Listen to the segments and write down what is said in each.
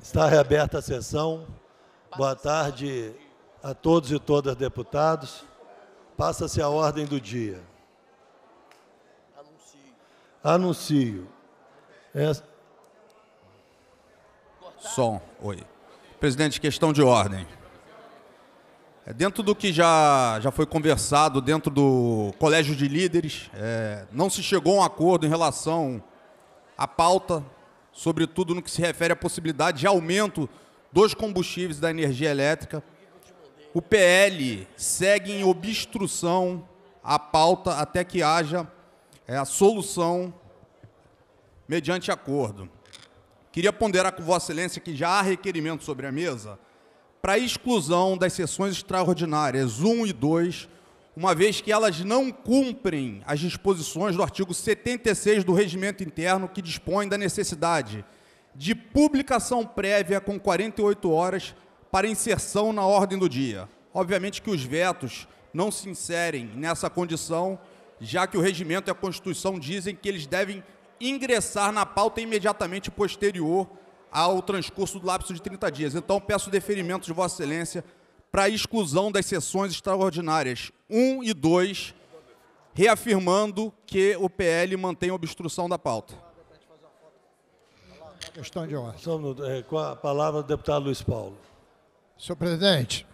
Está reaberta a sessão. Boa tarde a todos e todas deputados. Passa-se a ordem do dia. Anuncio. É... Som. Oi. Presidente, questão de ordem. É dentro do que já, já foi conversado dentro do Colégio de Líderes, é, não se chegou a um acordo em relação à pauta sobretudo no que se refere à possibilidade de aumento dos combustíveis da energia elétrica. O PL segue em obstrução à pauta até que haja é, a solução mediante acordo. Queria ponderar com Vossa Excelência que já há requerimento sobre a mesa para exclusão das sessões extraordinárias 1 e 2 uma vez que elas não cumprem as disposições do artigo 76 do Regimento Interno, que dispõe da necessidade de publicação prévia com 48 horas para inserção na ordem do dia. Obviamente que os vetos não se inserem nessa condição, já que o regimento e a Constituição dizem que eles devem ingressar na pauta imediatamente posterior ao transcurso do lapso de 30 dias. Então, peço deferimento de Vossa Excelência para a exclusão das sessões extraordinárias 1 e 2, reafirmando que o PL mantém a obstrução da pauta. Questão de ordem. É, com a palavra o deputado Luiz Paulo. Senhor presidente,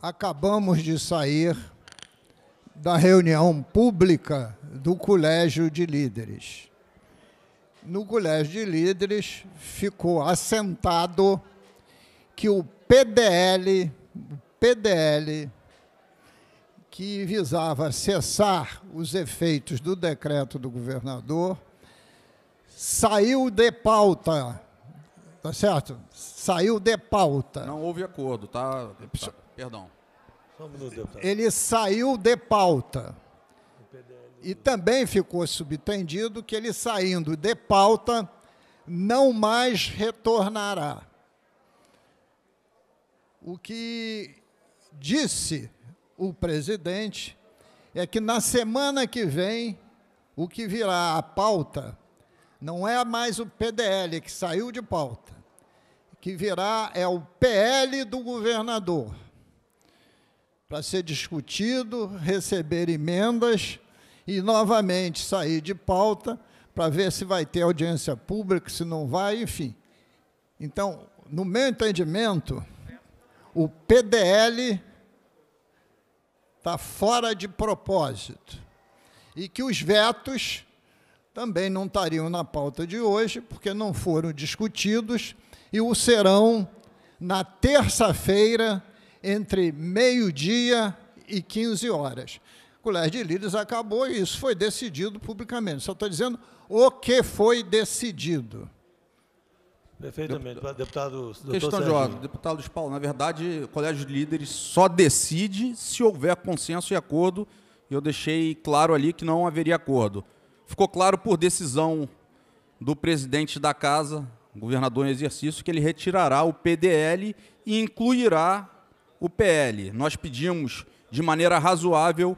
acabamos de sair da reunião pública do Colégio de Líderes. No Colégio de Líderes ficou assentado que o PDL, PDL, que visava cessar os efeitos do decreto do governador, saiu de pauta. Tá certo? Saiu de pauta. Não houve acordo, tá? Perdão. Ele saiu de pauta. E também ficou subentendido que ele saindo de pauta não mais retornará. O que disse o presidente é que na semana que vem o que virá à pauta não é mais o PDL que saiu de pauta. O que virá é o PL do governador para ser discutido, receber emendas e novamente sair de pauta para ver se vai ter audiência pública, se não vai, enfim. Então, no meu entendimento, o PDL está fora de propósito e que os vetos também não estariam na pauta de hoje, porque não foram discutidos e o serão na terça-feira, entre meio-dia e 15 horas. O Colégio de Líderes acabou e isso foi decidido publicamente. Só estou dizendo o que foi decidido. Perfeitamente. Deputado. Questão Sérgio. de ordem. Deputado Luiz Paulo, na verdade, o Colégio de Líderes só decide se houver consenso e acordo. E eu deixei claro ali que não haveria acordo. Ficou claro por decisão do presidente da casa, governador em exercício, que ele retirará o PDL e incluirá o PL. Nós pedimos de maneira razoável,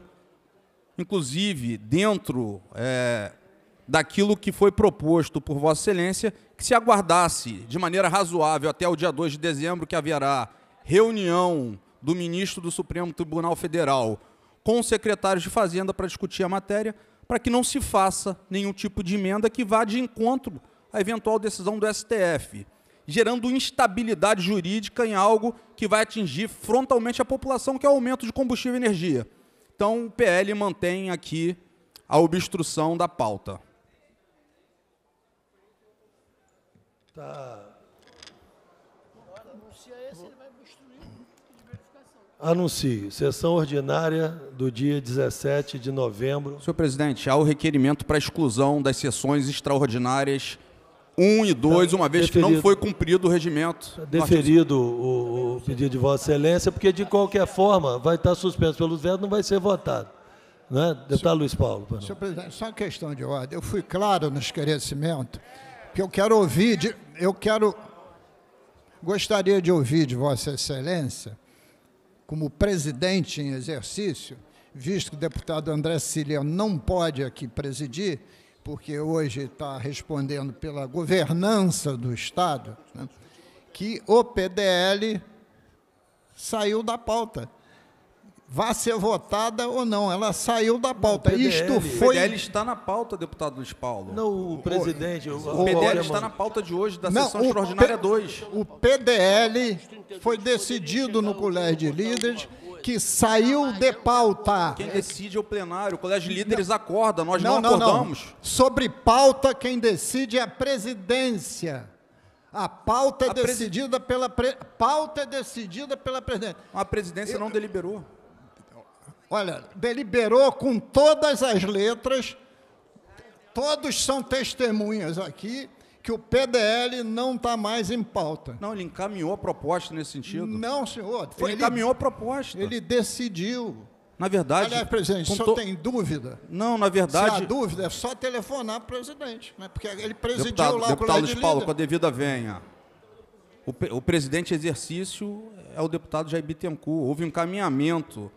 inclusive dentro. É, daquilo que foi proposto por Vossa Excelência, que se aguardasse de maneira razoável até o dia 2 de dezembro, que haverá reunião do ministro do Supremo Tribunal Federal com os secretários de Fazenda para discutir a matéria, para que não se faça nenhum tipo de emenda que vá de encontro à eventual decisão do STF, gerando instabilidade jurídica em algo que vai atingir frontalmente a população, que é o aumento de combustível e energia. Então, o PL mantém aqui a obstrução da pauta. Tá. Agora, Anuncia esse, ele vai obstruir de verificação. Anuncio. Sessão ordinária do dia 17 de novembro. Senhor presidente, há o requerimento para exclusão das sessões extraordinárias 1 e 2, tá uma vez deferido, que não foi cumprido o regimento. Tá deferido o, o, pedido de Vossa Excelência, porque de qualquer forma vai estar suspenso pelos vetos, não vai ser votado. Né? Deputado senhor, Luiz Paulo. Senhor presidente, só uma questão de ordem. Eu fui claro no esclarecimento, que eu quero ouvir de, eu quero. Gostaria de ouvir de Vossa Excelência, como presidente em exercício, visto que o deputado André Cília não pode aqui presidir, porque hoje está respondendo pela governança do Estado, né, que o PDL saiu da pauta vá ser votada ou não. Ela saiu da pauta. PDL, Isto foi. O PDL está na pauta, deputado Luiz Paulo. Não, o presidente. O, o, o PDL está na pauta de hoje da não, sessão extraordinária 2. O PDL foi decidido no Colégio de Líderes que saiu de pauta. Quem decide é o plenário, o Colégio de Líderes não, acorda, nós não, não acordamos. Não. Sobre pauta, quem decide é a presidência. A pauta é decidida pela pre... pauta é decidida pela presidência. A presidência Eu... não deliberou. Olha, deliberou com todas as letras, todos são testemunhas aqui, que o PDL não está mais em pauta. Não, ele encaminhou a proposta nesse sentido. Não, senhor. Foi ele encaminhou a proposta. Ele decidiu. Na verdade. Aliás, presidente, o senhor tem dúvida? Não, na verdade. Se há dúvida, é só telefonar para o presidente, né? porque ele presidiu deputado, lá deputado o Luiz Paulo, com a devida venha. O, o presidente exercício é o deputado Jair Bittencourt. Houve um encaminhamento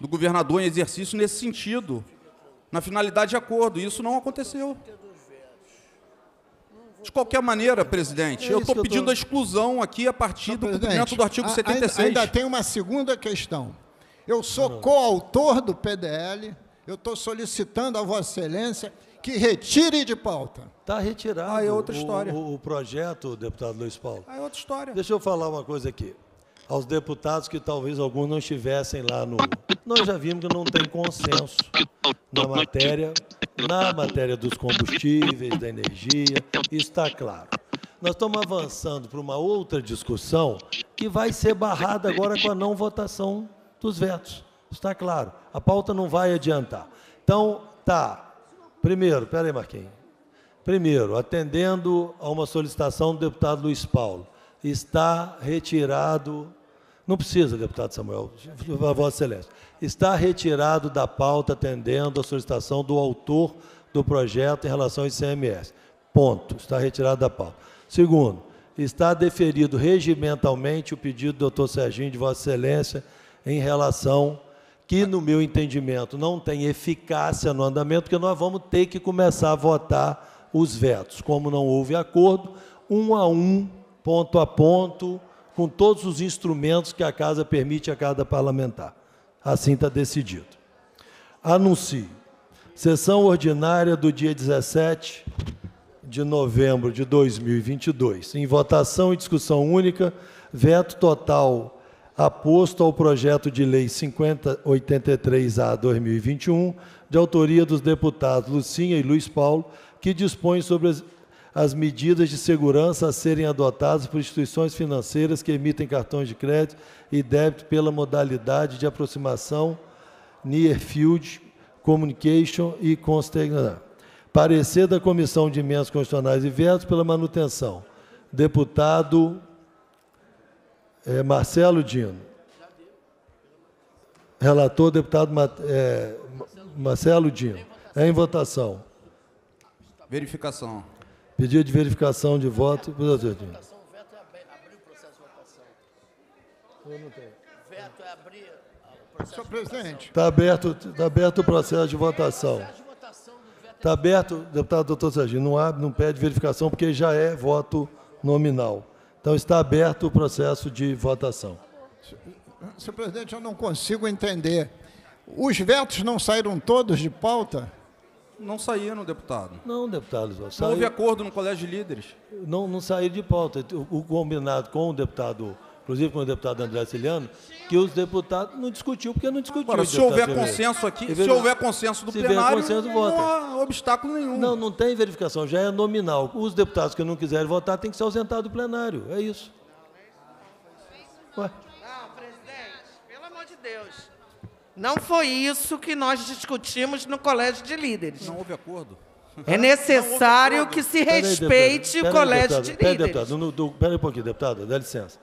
do governador em exercício nesse sentido, na finalidade de acordo. Isso não aconteceu. De qualquer maneira, presidente, é eu estou pedindo tô... a exclusão aqui a partir do cumprimento do artigo 76. Ainda, ainda tem uma segunda questão. Eu sou coautor do PDL, eu estou solicitando a Vossa Excelência que retire de pauta. Está retirado. Ah, é outra história. O, o, o projeto, deputado Luiz Paulo. Ah, é outra história. Deixa eu falar uma coisa aqui aos deputados que talvez alguns não estivessem lá no. Nós já vimos que não tem consenso na matéria, na matéria dos combustíveis, da energia, está claro. Nós estamos avançando para uma outra discussão que vai ser barrada agora com a não votação dos vetos. Está claro. A pauta não vai adiantar. Então, tá. Primeiro, peraí, Marquinhos. Primeiro, atendendo a uma solicitação do deputado Luiz Paulo, está retirado não precisa, deputado Samuel, a Vossa Excelência. Está retirado da pauta atendendo a solicitação do autor do projeto em relação ao ICMS. Ponto. Está retirado da pauta. Segundo, está deferido regimentalmente o pedido do doutor Serginho de Vossa Excelência em relação que, no meu entendimento, não tem eficácia no andamento, porque nós vamos ter que começar a votar os vetos. Como não houve acordo, um a um, ponto a ponto, com todos os instrumentos que a casa permite a cada parlamentar. Assim está decidido. Anuncio. Sessão ordinária do dia 17 de novembro de 2022. Em votação e discussão única, veto total aposto ao projeto de lei 5083-A 2021, de autoria dos deputados Lucinha e Luiz Paulo, que dispõe sobre as as medidas de segurança a serem adotadas por instituições financeiras que emitem cartões de crédito e débito pela modalidade de aproximação Near Field Communication e Consternation. Parecer da Comissão de Emendas Constitucionais e Vetos pela manutenção. Deputado é, Marcelo Dino. Relator, deputado é, Marcelo Dino. É em votação. Verificação. Pedido de verificação de voto. Veto é abrir o processo de votação. Veto é abrir ah, o processo Senhor presidente. Está aberto, tá aberto o processo de votação. Está é aberto, deputado doutor Serginho, não abre, não pede verificação, porque já é voto nominal. Então está aberto o processo de votação. Senhor presidente, eu não consigo entender. Os vetos não saíram todos de pauta? não saía no deputado. Não, deputado. Não houve acordo no colégio de líderes. Não, não saiu de pauta. Então, o combinado com o deputado, inclusive com o deputado André Ciliano, que os deputados não discutiu, porque não discutiu. Agora, se houver consenso aqui, se, se houver consenso do plenário, consenso, não há obstáculo nenhum. Não, não tem verificação, já é nominal. Os deputados que não quiserem votar têm que ser ausentados do plenário. É isso. Ué. Não foi isso que nós discutimos no Colégio de Líderes. Não houve acordo. É necessário que se respeite aí, o colégio aí, deputado, de líderes. Pera, deputado, do, pera um pouquinho, deputada, dá licença.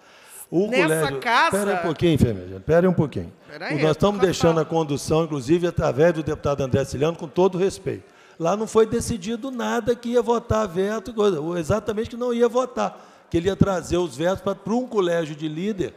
O Nessa colégio, casa... Pera um pouquinho, enfermeira, pera um pouquinho. Pera Nós estamos deixando a condução, inclusive, através do deputado André Ciliano, com todo respeito. Lá não foi decidido nada que ia votar veto, exatamente que não ia votar, que ele ia trazer os vetos para, para um colégio de líder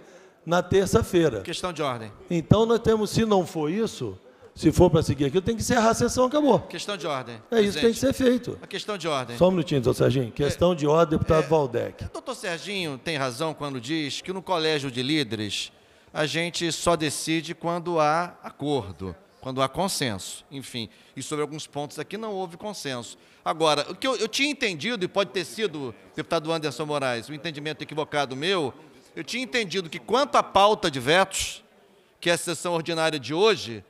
na terça-feira. Questão de ordem. Então nós temos, se não for isso, se for para seguir aqui, tem que encerrar a sessão, acabou. Questão de ordem. É presidente. isso que tem que ser feito. A questão de ordem. Só um minutinho, doutor Serginho. Questão é, de ordem, deputado é, é Valdec. Doutor Serginho tem razão quando diz que no colégio de líderes a gente só decide quando há acordo, quando há consenso. Enfim, e sobre alguns pontos aqui não houve consenso. Agora, o que eu, eu tinha entendido, e pode ter sido, deputado Anderson Moraes, um entendimento equivocado meu, eu tinha entendido que quanto à pauta de vetos, que é a sessão ordinária de hoje,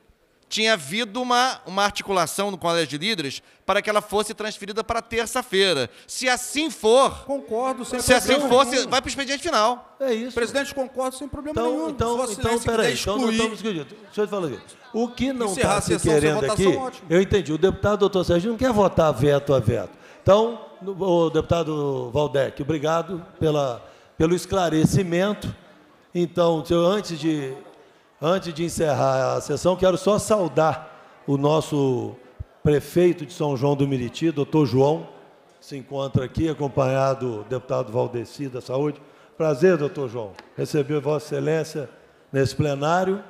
tinha havido uma, uma articulação no Colégio de Líderes para que ela fosse transferida para terça-feira. Se assim for. Concordo, sem Se assim fosse, nenhum. vai para o expediente final. É isso. Presidente, concordo sem problema então, nenhum. Então, então peraí, então não estamos Deixa eu falar aqui. O que não está se querendo aqui, ótimo. eu entendi. O deputado doutor Sérgio não quer votar veto a veto. Então, o deputado Valdec, obrigado pela pelo esclarecimento. Então, eu, antes de, antes de encerrar a sessão, quero só saudar o nosso prefeito de São João do Meriti, doutor João, que se encontra aqui, acompanhado do deputado Valdeci da Saúde. Prazer, doutor João, receber Vossa Excelência nesse plenário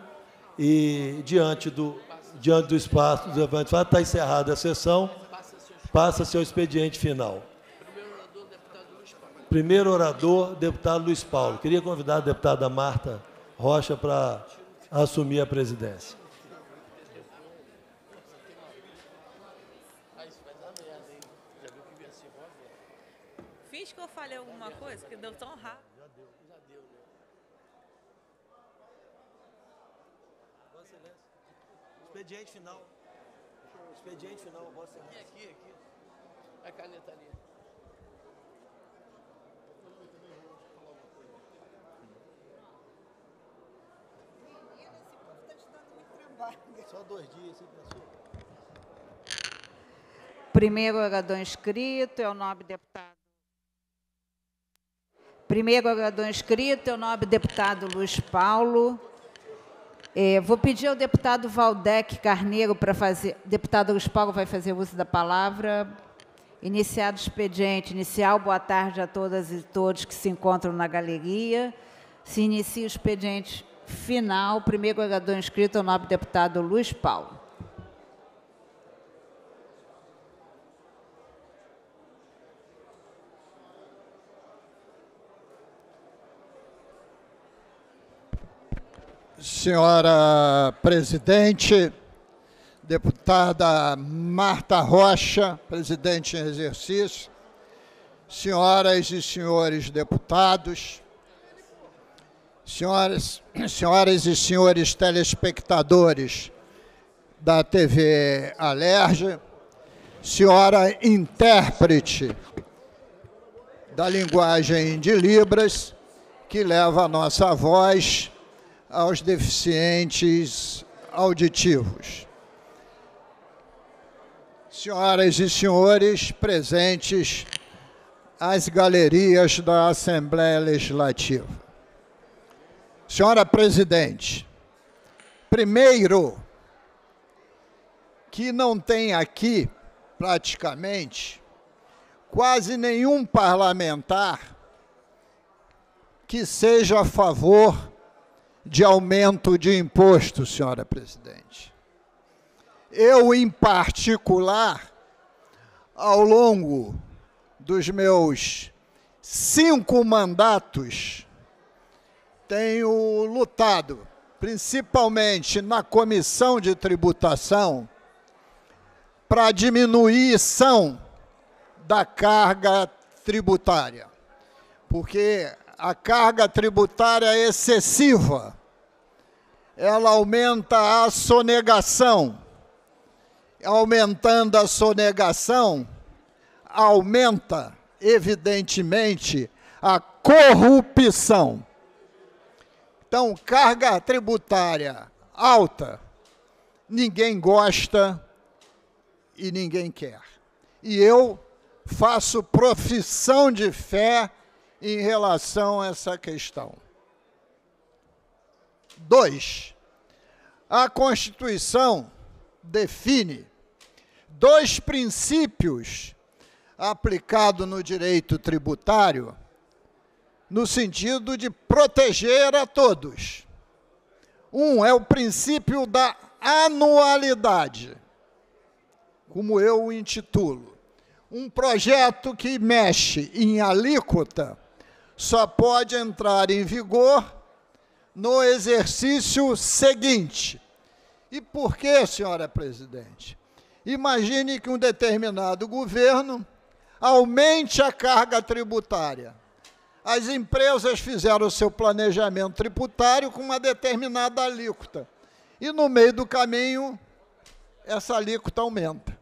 e diante do, diante do espaço do evento está encerrada a sessão, passa seu expediente final. Primeiro orador, deputado Luiz Paulo. Queria convidar a deputada Marta Rocha para assumir a presidência. Fiz que eu falei alguma coisa que deu tão rápido. Né? Expediente final. Expediente final, Vossa Primeiro orador inscrito é o nobre deputado. Primeiro orador inscrito é o nobre deputado Luiz Paulo. É, vou pedir ao deputado Valdec Carneiro para fazer. Deputado Luiz Paulo vai fazer uso da palavra. Iniciado o expediente inicial, boa tarde a todas e todos que se encontram na galeria. Se inicia o expediente final. Primeiro orador inscrito é o nobre deputado Luiz Paulo. Senhora presidente, deputada Marta Rocha, presidente em exercício, senhoras e senhores deputados, Senhoras, senhoras e senhores telespectadores da TV Alerge, senhora intérprete da linguagem de Libras, que leva a nossa voz aos deficientes auditivos. Senhoras e senhores presentes às galerias da Assembleia Legislativa. Senhora presidente, primeiro, que não tem aqui, praticamente, quase nenhum parlamentar que seja a favor de aumento de imposto, senhora presidente. Eu, em particular, ao longo dos meus cinco mandatos, tenho lutado, principalmente na comissão de tributação, para diminuição da carga tributária, porque a carga tributária é excessiva ela aumenta a sonegação. Aumentando a sonegação, aumenta, evidentemente, a corrupção. Então, carga tributária alta, ninguém gosta e ninguém quer. E eu faço profissão de fé em relação a essa questão. Dois, a Constituição define dois princípios aplicados no direito tributário no sentido de proteger a todos. Um é o princípio da anualidade, como eu o intitulo. Um projeto que mexe em alíquota só pode entrar em vigor no exercício seguinte. E por que, senhora presidente? Imagine que um determinado governo aumente a carga tributária as empresas fizeram o seu planejamento tributário com uma determinada alíquota. E no meio do caminho, essa alíquota aumenta.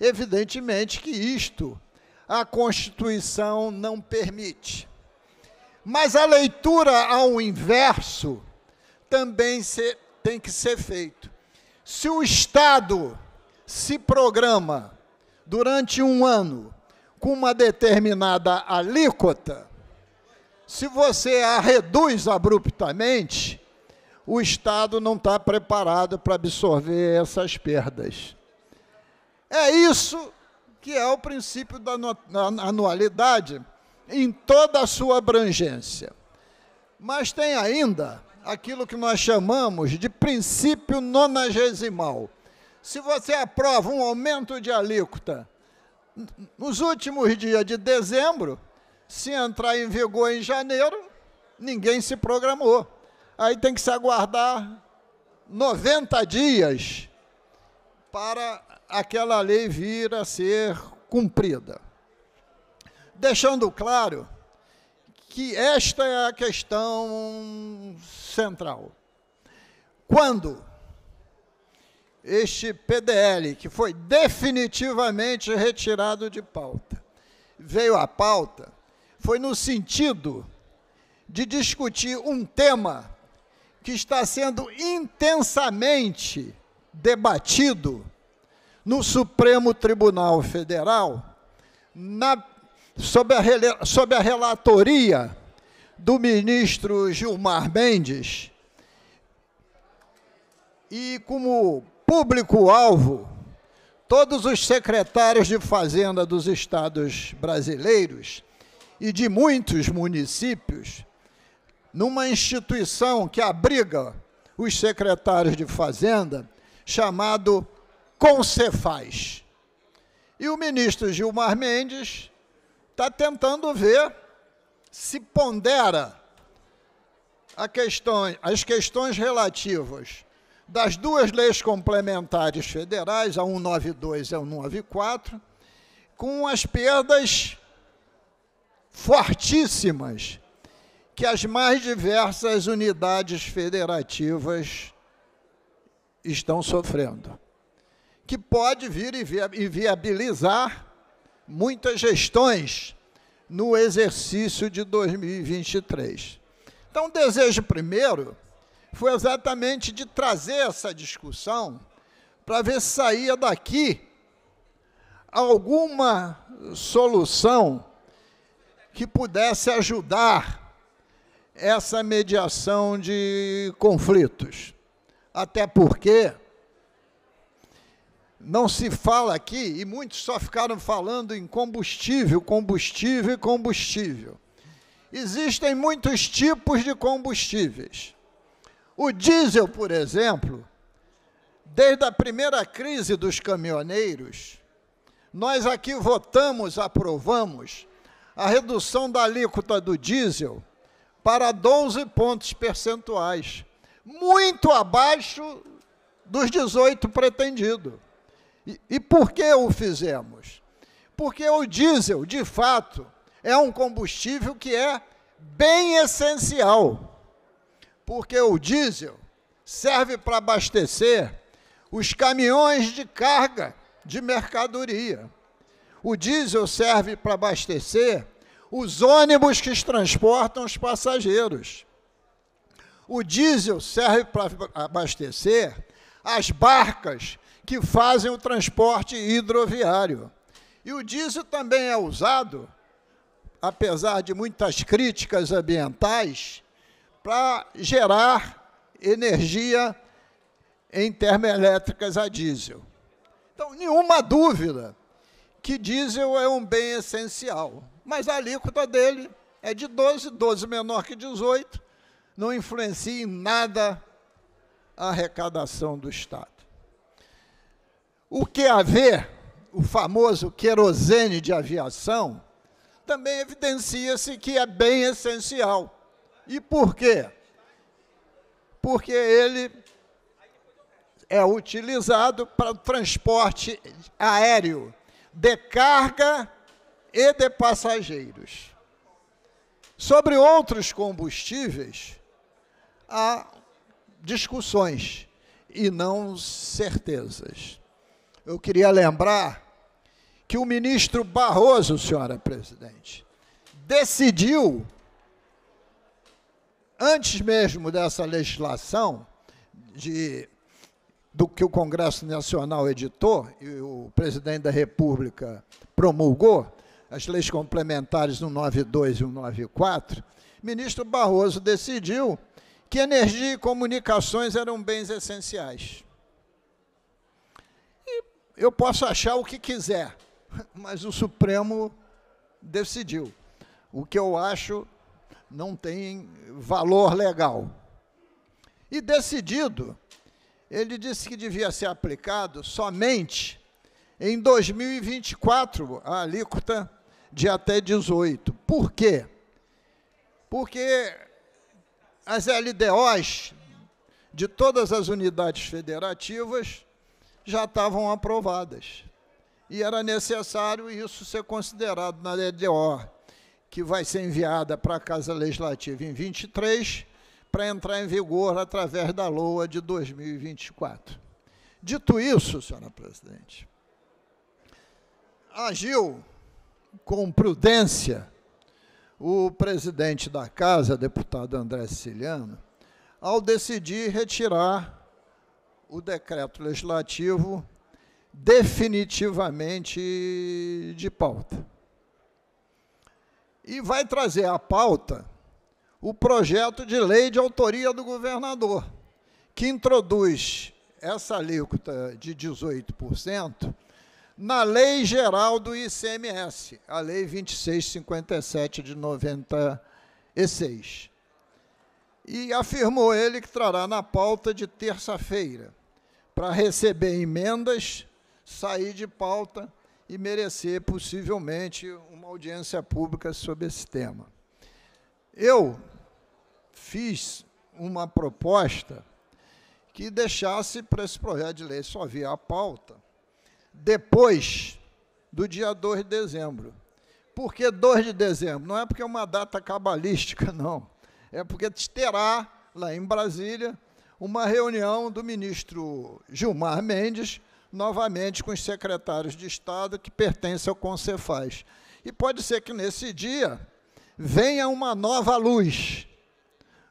Evidentemente que isto a Constituição não permite. Mas a leitura ao inverso também se, tem que ser feito. Se o Estado se programa durante um ano com uma determinada alíquota, se você a reduz abruptamente, o Estado não está preparado para absorver essas perdas. É isso que é o princípio da anualidade em toda a sua abrangência. Mas tem ainda aquilo que nós chamamos de princípio nonagesimal. Se você aprova um aumento de alíquota nos últimos dias de dezembro, se entrar em vigor em janeiro, ninguém se programou. Aí tem que se aguardar 90 dias para aquela lei vir a ser cumprida. Deixando claro que esta é a questão central. Quando este PDL, que foi definitivamente retirado de pauta, veio à pauta, foi no sentido de discutir um tema que está sendo intensamente debatido no Supremo Tribunal Federal, na, sob, a, sob a relatoria do ministro Gilmar Mendes, e como público-alvo, todos os secretários de Fazenda dos estados brasileiros e de muitos municípios, numa instituição que abriga os secretários de Fazenda, chamado Concefaz. E o ministro Gilmar Mendes está tentando ver se pondera questão, as questões relativas das duas leis complementares federais, a 192 e a 194, com as perdas fortíssimas que as mais diversas unidades federativas estão sofrendo, que pode vir e viabilizar muitas gestões no exercício de 2023. Então, o desejo primeiro foi exatamente de trazer essa discussão para ver se saía daqui alguma solução que pudesse ajudar essa mediação de conflitos. Até porque não se fala aqui, e muitos só ficaram falando em combustível, combustível e combustível. Existem muitos tipos de combustíveis. O diesel, por exemplo, desde a primeira crise dos caminhoneiros, nós aqui votamos, aprovamos a redução da alíquota do diesel para 12 pontos percentuais, muito abaixo dos 18 pretendido. E, e por que o fizemos? Porque o diesel, de fato, é um combustível que é bem essencial. Porque o diesel serve para abastecer os caminhões de carga de mercadoria o diesel serve para abastecer os ônibus que transportam os passageiros. O diesel serve para abastecer as barcas que fazem o transporte hidroviário. E o diesel também é usado, apesar de muitas críticas ambientais, para gerar energia em termoelétricas a diesel. Então, nenhuma dúvida que diesel é um bem essencial, mas a alíquota dele é de 12, 12 menor que 18, não influencia em nada a arrecadação do Estado. O QAV, o famoso querosene de aviação, também evidencia-se que é bem essencial. E por quê? Porque ele é utilizado para transporte aéreo de carga e de passageiros. Sobre outros combustíveis, há discussões e não certezas. Eu queria lembrar que o ministro Barroso, senhora presidente, decidiu, antes mesmo dessa legislação de do que o Congresso Nacional editou e o presidente da República promulgou, as leis complementares 192 e 194, ministro Barroso decidiu que energia e comunicações eram bens essenciais. E eu posso achar o que quiser, mas o Supremo decidiu. O que eu acho não tem valor legal. E decidido ele disse que devia ser aplicado somente em 2024, a alíquota de até 18. Por quê? Porque as LDOs de todas as unidades federativas já estavam aprovadas. E era necessário isso ser considerado na LDO, que vai ser enviada para a Casa Legislativa em 23 para entrar em vigor através da LOA de 2024. Dito isso, senhora presidente, agiu com prudência o presidente da casa, deputado André Siciliano, ao decidir retirar o decreto legislativo definitivamente de pauta. E vai trazer à pauta o projeto de lei de autoria do governador, que introduz essa alíquota de 18% na Lei Geral do ICMS, a Lei 2657 de 96. E afirmou ele que trará na pauta de terça-feira, para receber emendas, sair de pauta e merecer possivelmente uma audiência pública sobre esse tema. Eu fiz uma proposta que deixasse para esse projeto de lei só vir a pauta depois do dia 2 de dezembro. Por que 2 de dezembro? Não é porque é uma data cabalística, não. É porque terá, lá em Brasília, uma reunião do ministro Gilmar Mendes, novamente com os secretários de Estado que pertencem ao Concefaz. E pode ser que nesse dia venha uma nova luz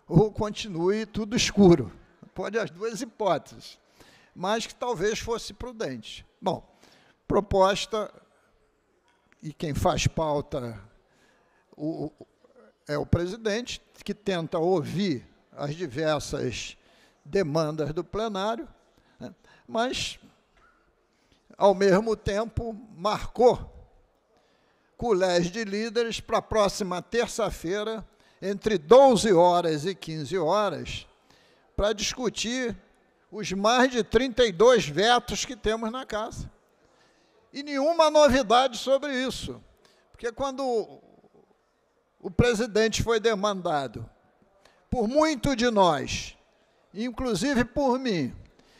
ou continue tudo escuro. Pode as duas hipóteses, mas que talvez fosse prudente. Bom, proposta, e quem faz pauta o, é o presidente, que tenta ouvir as diversas demandas do plenário, né, mas, ao mesmo tempo, marcou colégio de líderes para a próxima terça-feira, entre 12 horas e 15 horas para discutir os mais de 32 vetos que temos na casa. E nenhuma novidade sobre isso, porque quando o presidente foi demandado por muito de nós, inclusive por mim,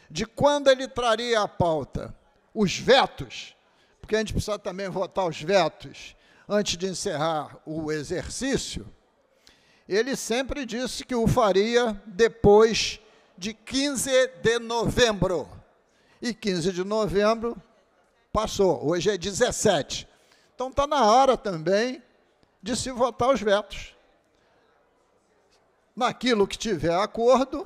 de quando ele traria à pauta os vetos, porque a gente precisa também votar os vetos antes de encerrar o exercício, ele sempre disse que o faria depois de 15 de novembro. E 15 de novembro passou, hoje é 17. Então está na hora também de se votar os vetos. Naquilo que tiver acordo,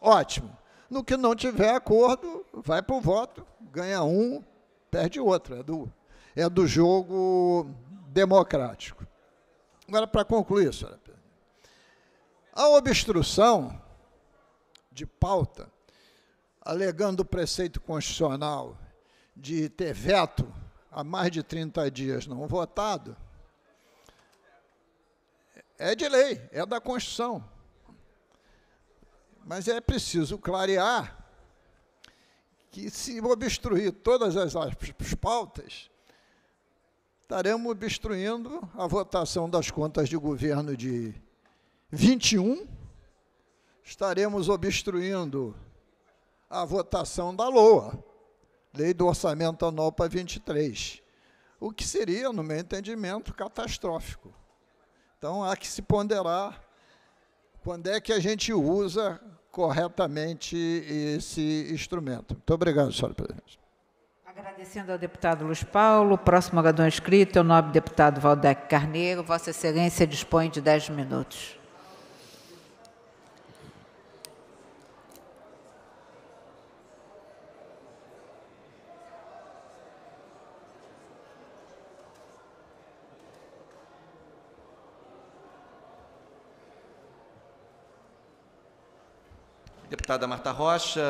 ótimo. No que não tiver acordo, vai para o voto, ganha um, perde outro. É do, é do jogo democrático. Agora, para concluir, senhora a obstrução de pauta, alegando o preceito constitucional de ter veto há mais de 30 dias não votado, é de lei, é da Constituição. Mas é preciso clarear que se obstruir todas as pautas, estaremos obstruindo a votação das contas de governo de 21, estaremos obstruindo a votação da LOA, Lei do Orçamento Anual para 23, o que seria, no meu entendimento, catastrófico. Então, há que se ponderar quando é que a gente usa corretamente esse instrumento. Muito obrigado, senhora presidente. Agradecendo ao deputado Luiz Paulo, o próximo orador inscrito é o nobre deputado Valdec Carneiro. Vossa Excelência dispõe de 10 minutos. Deputada Marta Rocha,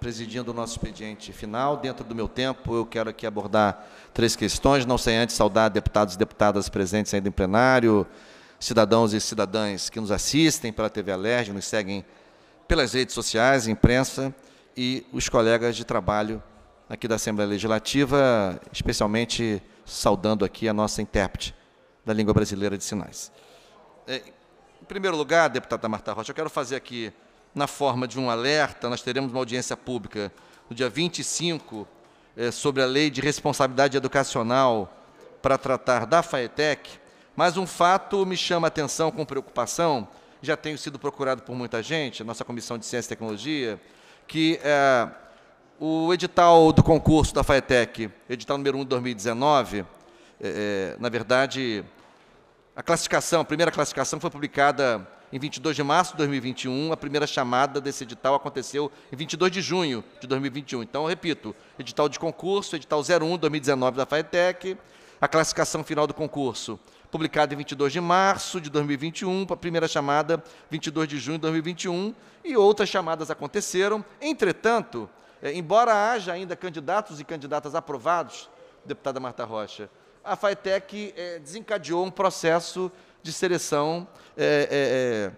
presidindo o nosso expediente final. Dentro do meu tempo, eu quero aqui abordar três questões. Não sem antes saudar deputados e deputadas presentes ainda em plenário, cidadãos e cidadãs que nos assistem pela TV Alerj, nos seguem pelas redes sociais, imprensa e os colegas de trabalho aqui da Assembleia Legislativa, especialmente saudando aqui a nossa intérprete da língua brasileira de sinais. É, em primeiro lugar, deputada Marta Rocha, eu quero fazer aqui na forma de um alerta, nós teremos uma audiência pública no dia 25 eh, sobre a lei de responsabilidade educacional para tratar da FAETEC, mas um fato me chama a atenção com preocupação, já tenho sido procurado por muita gente, a nossa Comissão de Ciência e Tecnologia, que eh, o edital do concurso da FAETEC, edital número 1 de 2019, eh, eh, na verdade, a classificação, a primeira classificação foi publicada em 22 de março de 2021. A primeira chamada desse edital aconteceu em 22 de junho de 2021. Então, repito, edital de concurso, edital 01 2019 da FATEC, a classificação final do concurso, publicada em 22 de março de 2021, para a primeira chamada 22 de junho de 2021, e outras chamadas aconteceram. Entretanto, eh, embora haja ainda candidatos e candidatas aprovados, deputada Marta Rocha, a FATEC eh, desencadeou um processo de seleção é, é, é,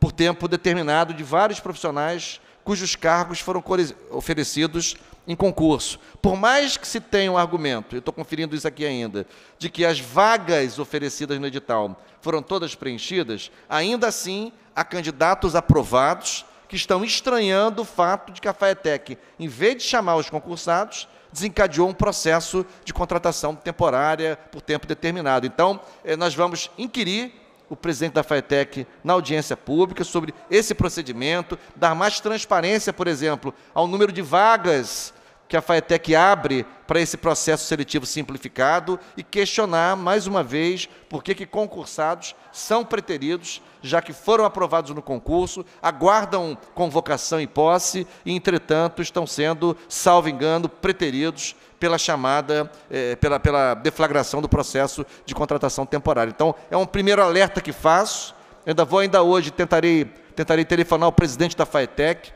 por tempo determinado de vários profissionais cujos cargos foram oferecidos em concurso. Por mais que se tenha um argumento, eu estou conferindo isso aqui ainda, de que as vagas oferecidas no edital foram todas preenchidas, ainda assim há candidatos aprovados que estão estranhando o fato de que a FAETEC, em vez de chamar os concursados, desencadeou um processo de contratação temporária por tempo determinado. Então, eh, nós vamos inquirir o presidente da FATEC na audiência pública sobre esse procedimento, dar mais transparência, por exemplo, ao número de vagas que a FAETEC abre para esse processo seletivo simplificado e questionar, mais uma vez, por que, que concursados são preteridos, já que foram aprovados no concurso, aguardam convocação e posse e, entretanto, estão sendo, salvo engano, preteridos pela chamada, eh, pela, pela deflagração do processo de contratação temporária. Então, é um primeiro alerta que faço. Ainda vou, ainda hoje, tentarei, tentarei telefonar ao presidente da FAETEC,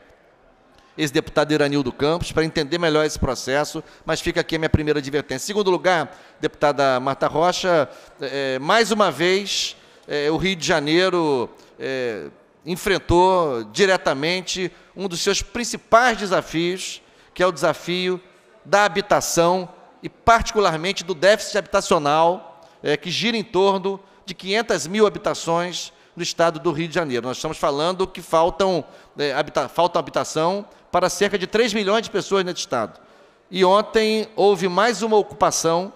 ex-deputado Iranildo Campos, para entender melhor esse processo, mas fica aqui a minha primeira advertência. Em segundo lugar, deputada Marta Rocha, é, mais uma vez, é, o Rio de Janeiro é, enfrentou diretamente um dos seus principais desafios, que é o desafio da habitação e, particularmente, do déficit habitacional, é, que gira em torno de 500 mil habitações no estado do Rio de Janeiro. Nós estamos falando que faltam, é, habita falta habitação para cerca de 3 milhões de pessoas nesse estado. E ontem houve mais uma ocupação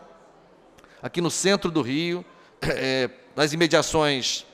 aqui no centro do Rio, é, nas imediações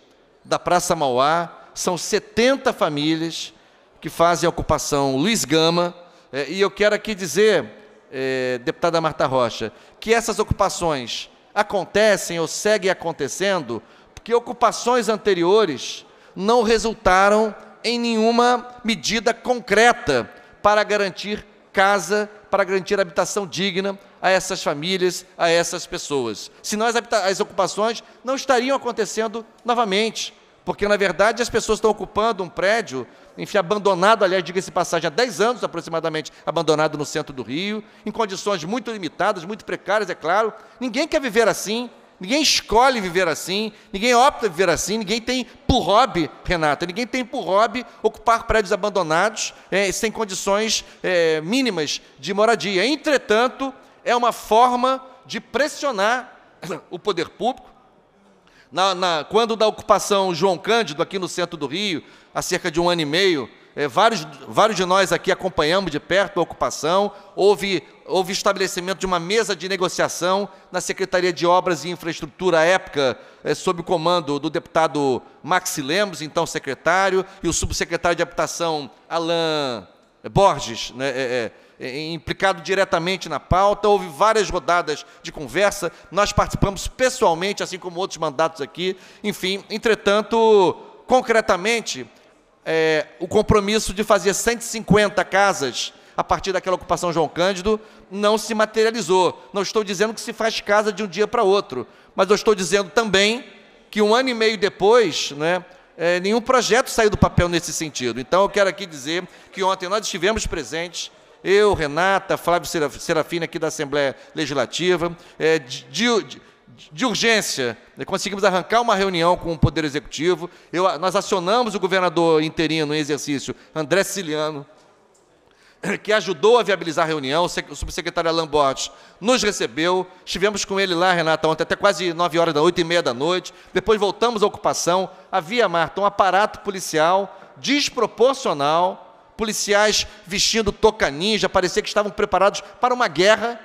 da Praça Mauá. São 70 famílias que fazem a ocupação Luiz Gama. É, e eu quero aqui dizer, é, deputada Marta Rocha, que essas ocupações acontecem ou seguem acontecendo que ocupações anteriores não resultaram em nenhuma medida concreta para garantir casa, para garantir habitação digna a essas famílias, a essas pessoas. Senão as, as ocupações não estariam acontecendo novamente, porque na verdade as pessoas estão ocupando um prédio, enfim, abandonado, aliás, diga-se passagem, há 10 anos aproximadamente, abandonado no centro do Rio, em condições muito limitadas, muito precárias, é claro. Ninguém quer viver assim, Ninguém escolhe viver assim, ninguém opta viver assim, ninguém tem por hobby, Renata, ninguém tem por hobby ocupar prédios abandonados é, sem condições é, mínimas de moradia. Entretanto, é uma forma de pressionar o poder público. Na, na, quando da ocupação João Cândido, aqui no centro do Rio, há cerca de um ano e meio, é, vários, vários de nós aqui acompanhamos de perto a ocupação, houve, houve estabelecimento de uma mesa de negociação na Secretaria de Obras e Infraestrutura à época, é, sob o comando do deputado Maxi Lemos, então secretário, e o subsecretário de Habitação, Alain é, Borges, né, é, é, é, implicado diretamente na pauta, houve várias rodadas de conversa, nós participamos pessoalmente, assim como outros mandatos aqui, enfim, entretanto, concretamente, é, o compromisso de fazer 150 casas a partir daquela ocupação João Cândido não se materializou. Não estou dizendo que se faz casa de um dia para outro, mas eu estou dizendo também que um ano e meio depois, né, é, nenhum projeto saiu do papel nesse sentido. Então eu quero aqui dizer que ontem nós estivemos presentes eu, Renata, Flávio Serafina, aqui da Assembleia Legislativa, é, de urgência, né, conseguimos arrancar uma reunião com o Poder Executivo. Eu, nós acionamos o governador interino em exercício, André Ciliano, que ajudou a viabilizar a reunião, o subsecretário Alain Borges nos recebeu, estivemos com ele lá, Renata, ontem até quase 9 horas da noite, e meia da noite, depois voltamos à ocupação, havia, Marta, um aparato policial desproporcional, policiais vestindo toca ninja, parecia que estavam preparados para uma guerra,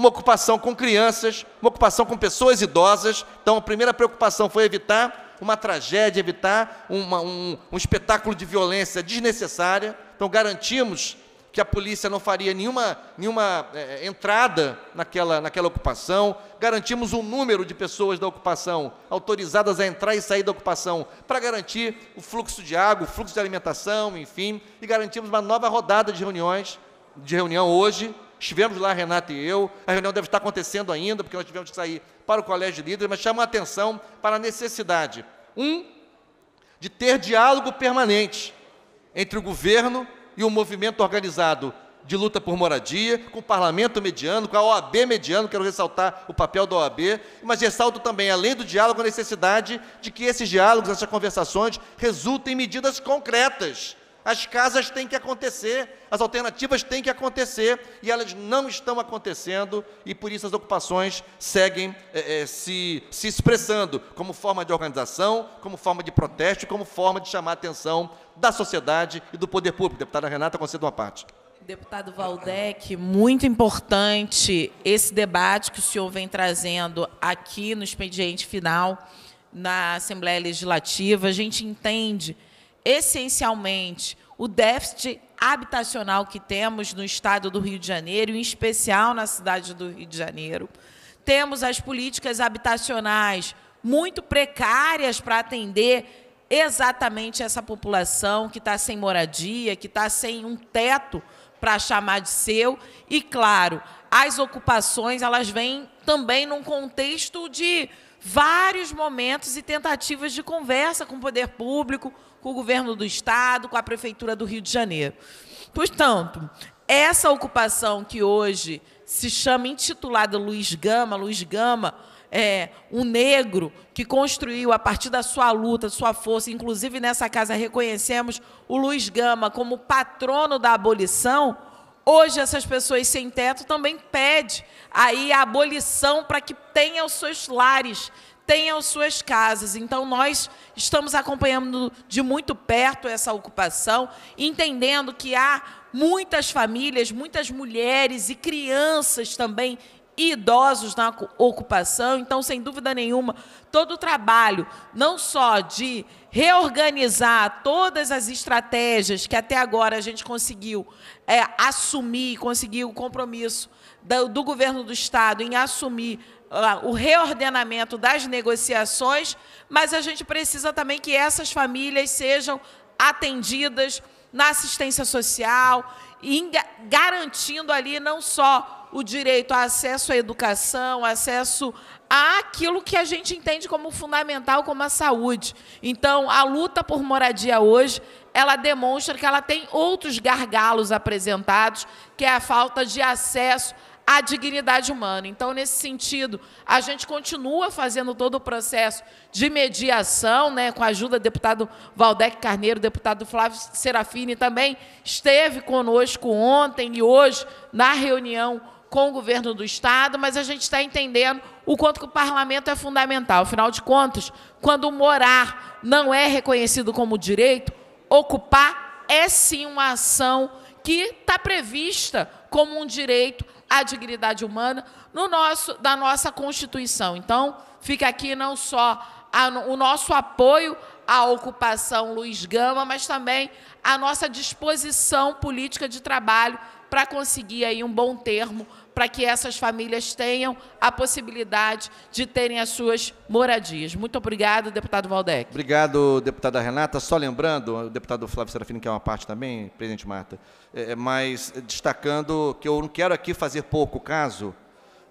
uma ocupação com crianças, uma ocupação com pessoas idosas. Então, a primeira preocupação foi evitar uma tragédia, evitar uma, um, um espetáculo de violência desnecessária. Então, garantimos que a polícia não faria nenhuma, nenhuma é, é, entrada naquela, naquela ocupação, garantimos um número de pessoas da ocupação autorizadas a entrar e sair da ocupação para garantir o fluxo de água, o fluxo de alimentação, enfim, e garantimos uma nova rodada de reuniões, de reunião hoje, estivemos lá, Renata e eu, a reunião deve estar acontecendo ainda, porque nós tivemos que sair para o Colégio de Líderes, mas chama a atenção para a necessidade, um, de ter diálogo permanente entre o governo e o movimento organizado de luta por moradia, com o parlamento mediano, com a OAB mediano, quero ressaltar o papel da OAB, mas ressalto também, além do diálogo, a necessidade de que esses diálogos, essas conversações, resultem em medidas concretas as casas têm que acontecer, as alternativas têm que acontecer e elas não estão acontecendo e por isso as ocupações seguem é, é, se, se expressando como forma de organização, como forma de protesto, como forma de chamar a atenção da sociedade e do poder público. Deputada Renata, concedo uma parte. Deputado Valdec, muito importante esse debate que o senhor vem trazendo aqui no expediente final na Assembleia Legislativa. A gente entende essencialmente o déficit habitacional que temos no estado do Rio de Janeiro, em especial na cidade do Rio de Janeiro. Temos as políticas habitacionais muito precárias para atender exatamente essa população que está sem moradia, que está sem um teto para chamar de seu. E, claro, as ocupações elas vêm também num contexto de vários momentos e tentativas de conversa com o poder público, com o governo do Estado, com a Prefeitura do Rio de Janeiro. Portanto, essa ocupação que hoje se chama intitulada Luiz Gama, Luiz Gama é um negro que construiu a partir da sua luta, sua força, inclusive nessa casa reconhecemos o Luiz Gama como patrono da abolição. Hoje essas pessoas sem teto também pede aí a abolição para que tenham seus lares tenham suas casas. Então, nós estamos acompanhando de muito perto essa ocupação, entendendo que há muitas famílias, muitas mulheres e crianças também e idosos na ocupação. Então, sem dúvida nenhuma, todo o trabalho, não só de reorganizar todas as estratégias que até agora a gente conseguiu é, assumir, conseguiu o compromisso do, do governo do Estado em assumir o reordenamento das negociações, mas a gente precisa também que essas famílias sejam atendidas na assistência social, garantindo ali não só o direito a acesso à educação, acesso àquilo que a gente entende como fundamental, como a saúde. Então, a luta por moradia hoje, ela demonstra que ela tem outros gargalos apresentados, que é a falta de acesso a dignidade humana. Então, nesse sentido, a gente continua fazendo todo o processo de mediação, né, com a ajuda do deputado Valdec Carneiro, deputado Flávio Serafini também esteve conosco ontem e hoje na reunião com o governo do Estado, mas a gente está entendendo o quanto que o parlamento é fundamental. Afinal de contas, quando morar não é reconhecido como direito, ocupar é sim uma ação que está prevista como um direito à dignidade humana no nosso, da nossa Constituição. Então, fica aqui não só a, o nosso apoio à ocupação Luiz Gama, mas também a nossa disposição política de trabalho para conseguir aí um bom termo para que essas famílias tenham a possibilidade de terem as suas moradias. Muito obrigado, deputado Valdec. Obrigado, deputada Renata. Só lembrando, o deputado Flávio Serafino é uma parte também, presidente Marta. É, é, mas destacando que eu não quero aqui fazer pouco caso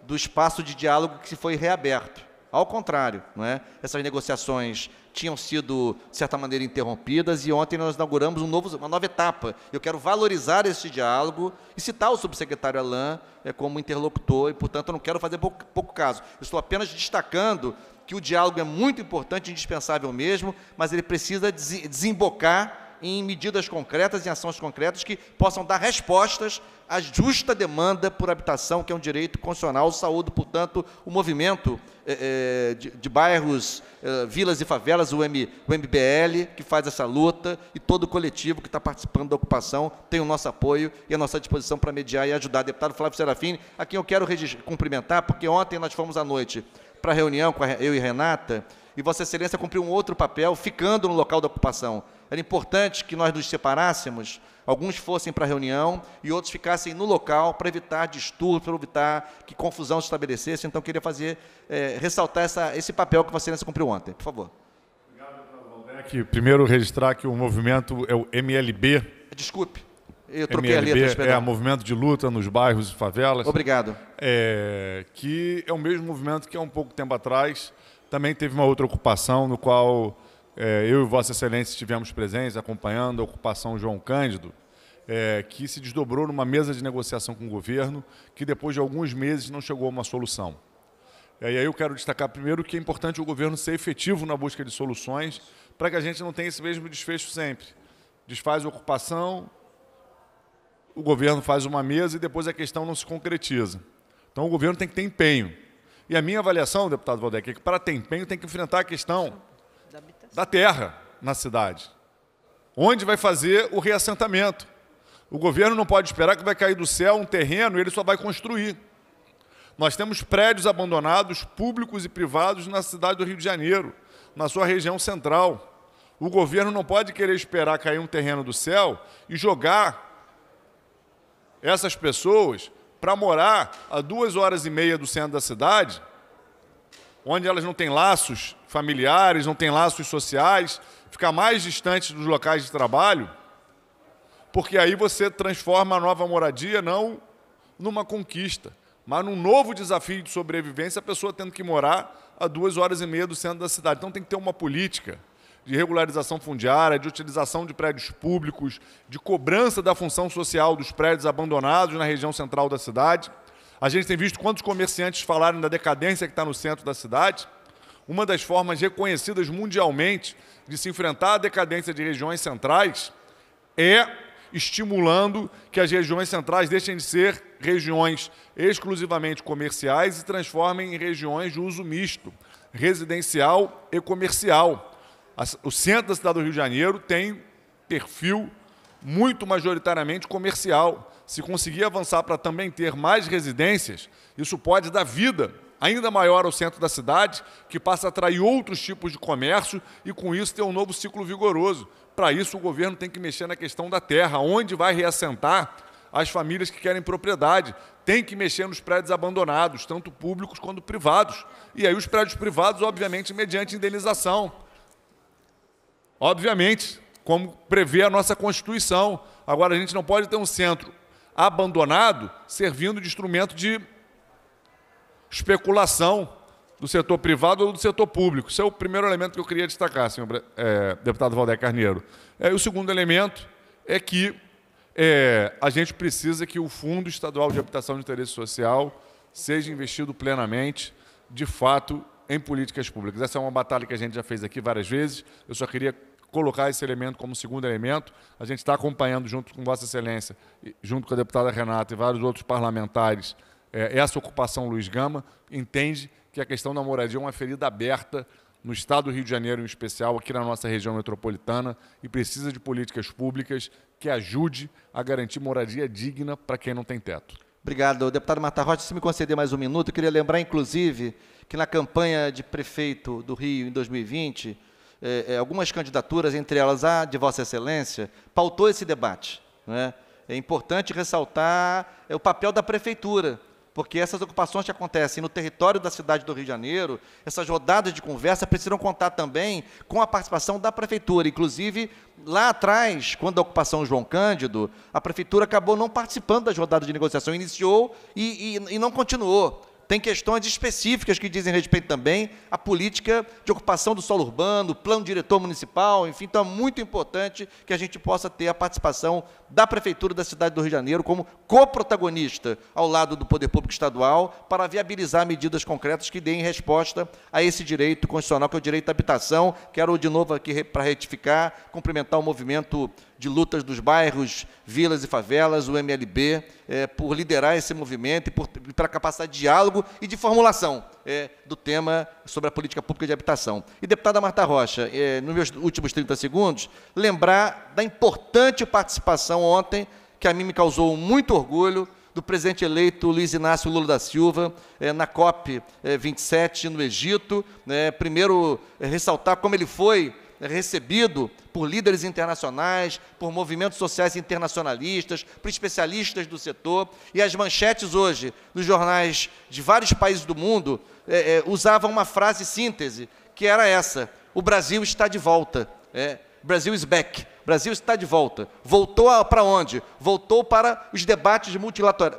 do espaço de diálogo que foi reaberto. Ao contrário, não é? essas negociações tinham sido, de certa maneira, interrompidas e ontem nós inauguramos um novo, uma nova etapa. Eu quero valorizar esse diálogo e citar o subsecretário Alain é, como interlocutor e, portanto, eu não quero fazer pouco, pouco caso. Eu estou apenas destacando que o diálogo é muito importante, indispensável mesmo, mas ele precisa desembocar em medidas concretas, em ações concretas que possam dar respostas à justa demanda por habitação, que é um direito constitucional. Saúdo, portanto, o movimento é, de, de, bairros, é, vilas e favelas, o, M, o MBL, que faz essa luta, e todo o coletivo que está participando da ocupação tem o nosso apoio e a nossa disposição para mediar e ajudar. Deputado Flávio Serafim, a quem eu quero cumprimentar, porque ontem nós fomos à noite para a reunião com a, eu e Renata, e Vossa Excelência cumpriu um outro papel, ficando no local da ocupação era importante que nós nos separássemos, alguns fossem para a reunião e outros ficassem no local para evitar distúrbios, para evitar que confusão se estabelecesse. Então, queria fazer, é, ressaltar essa, esse papel que a Vossa cumpriu ontem. Por favor. Obrigado, Valdec. Primeiro, registrar que o movimento é o MLB. Desculpe. Eu troquei MLB a letra. MLB É, movimento de luta nos bairros e favelas. Obrigado. É, que é o mesmo movimento que há um pouco tempo atrás também teve uma outra ocupação, no qual é, eu e Vossa Excelência estivemos presentes acompanhando a ocupação João Cândido, é, que se desdobrou numa mesa de negociação com o governo, que depois de alguns meses não chegou a uma solução. É, e aí eu quero destacar primeiro que é importante o governo ser efetivo na busca de soluções para que a gente não tenha esse mesmo desfecho sempre. Desfaz a ocupação, o governo faz uma mesa e depois a questão não se concretiza. Então o governo tem que ter empenho. E a minha avaliação, deputado Valdec, é que para ter empenho tem que enfrentar a questão da terra na cidade, onde vai fazer o reassentamento. O governo não pode esperar que vai cair do céu um terreno e ele só vai construir. Nós temos prédios abandonados, públicos e privados, na cidade do Rio de Janeiro, na sua região central. O governo não pode querer esperar cair um terreno do céu e jogar essas pessoas para morar a duas horas e meia do centro da cidade, onde elas não têm laços familiares, não tem laços sociais, ficar mais distante dos locais de trabalho, porque aí você transforma a nova moradia não numa conquista, mas num novo desafio de sobrevivência, a pessoa tendo que morar a duas horas e meia do centro da cidade. Então tem que ter uma política de regularização fundiária, de utilização de prédios públicos, de cobrança da função social dos prédios abandonados na região central da cidade. A gente tem visto quantos comerciantes falaram da decadência que está no centro da cidade. Uma das formas reconhecidas mundialmente de se enfrentar a decadência de regiões centrais é estimulando que as regiões centrais deixem de ser regiões exclusivamente comerciais e transformem em regiões de uso misto, residencial e comercial. O centro da cidade do Rio de Janeiro tem perfil muito majoritariamente comercial. Se conseguir avançar para também ter mais residências, isso pode dar vida ainda maior ao centro da cidade, que passa a atrair outros tipos de comércio e, com isso, ter um novo ciclo vigoroso. Para isso, o governo tem que mexer na questão da terra, onde vai reassentar as famílias que querem propriedade. Tem que mexer nos prédios abandonados, tanto públicos quanto privados. E aí, os prédios privados, obviamente, mediante indenização. Obviamente, como prevê a nossa Constituição. Agora, a gente não pode ter um centro abandonado servindo de instrumento de especulação do setor privado ou do setor público. Esse é o primeiro elemento que eu queria destacar, senhor é, deputado Valdeir Carneiro. É, o segundo elemento é que é, a gente precisa que o Fundo Estadual de Habitação de Interesse Social seja investido plenamente, de fato, em políticas públicas. Essa é uma batalha que a gente já fez aqui várias vezes. Eu só queria colocar esse elemento como segundo elemento. A gente está acompanhando, junto com Vossa Excelência, junto com a deputada Renata e vários outros parlamentares, é, essa ocupação Luiz Gama entende que a questão da moradia é uma ferida aberta no estado do Rio de Janeiro, em especial, aqui na nossa região metropolitana, e precisa de políticas públicas que ajude a garantir moradia digna para quem não tem teto. Obrigado, deputado Marta Rocha. Se me conceder mais um minuto, eu queria lembrar, inclusive, que na campanha de prefeito do Rio em 2020, eh, é, é, algumas candidaturas, entre elas a de Vossa Excelência, pautou esse debate. Né? É importante ressaltar é, o papel da prefeitura porque essas ocupações que acontecem no território da cidade do Rio de Janeiro, essas rodadas de conversa precisam contar também com a participação da prefeitura. Inclusive, lá atrás, quando a ocupação João Cândido, a prefeitura acabou não participando das rodadas de negociação, iniciou e, e, e não continuou tem questões específicas que dizem respeito também à política de ocupação do solo urbano, plano diretor municipal, enfim, então é muito importante que a gente possa ter a participação da Prefeitura da cidade do Rio de Janeiro como coprotagonista ao lado do Poder Público Estadual para viabilizar medidas concretas que deem resposta a esse direito constitucional, que é o direito à habitação. Quero, de novo, aqui para retificar, cumprimentar o movimento de lutas dos bairros, vilas e favelas, o MLB, é, por liderar esse movimento e, por, para capacitar diálogo e de formulação é, do tema sobre a política pública de habitação. E, deputada Marta Rocha, é, nos meus últimos 30 segundos, lembrar da importante participação ontem, que a mim me causou muito orgulho, do presidente eleito Luiz Inácio Lula da Silva é, na COP27 é, no Egito. Né? Primeiro, é, ressaltar como ele foi recebido por líderes internacionais, por movimentos sociais internacionalistas, por especialistas do setor. E as manchetes hoje nos jornais de vários países do mundo é, é, usavam uma frase síntese, que era essa: o Brasil está de volta. É, Brasil is back. Brasil está de volta. Voltou para onde? Voltou para os debates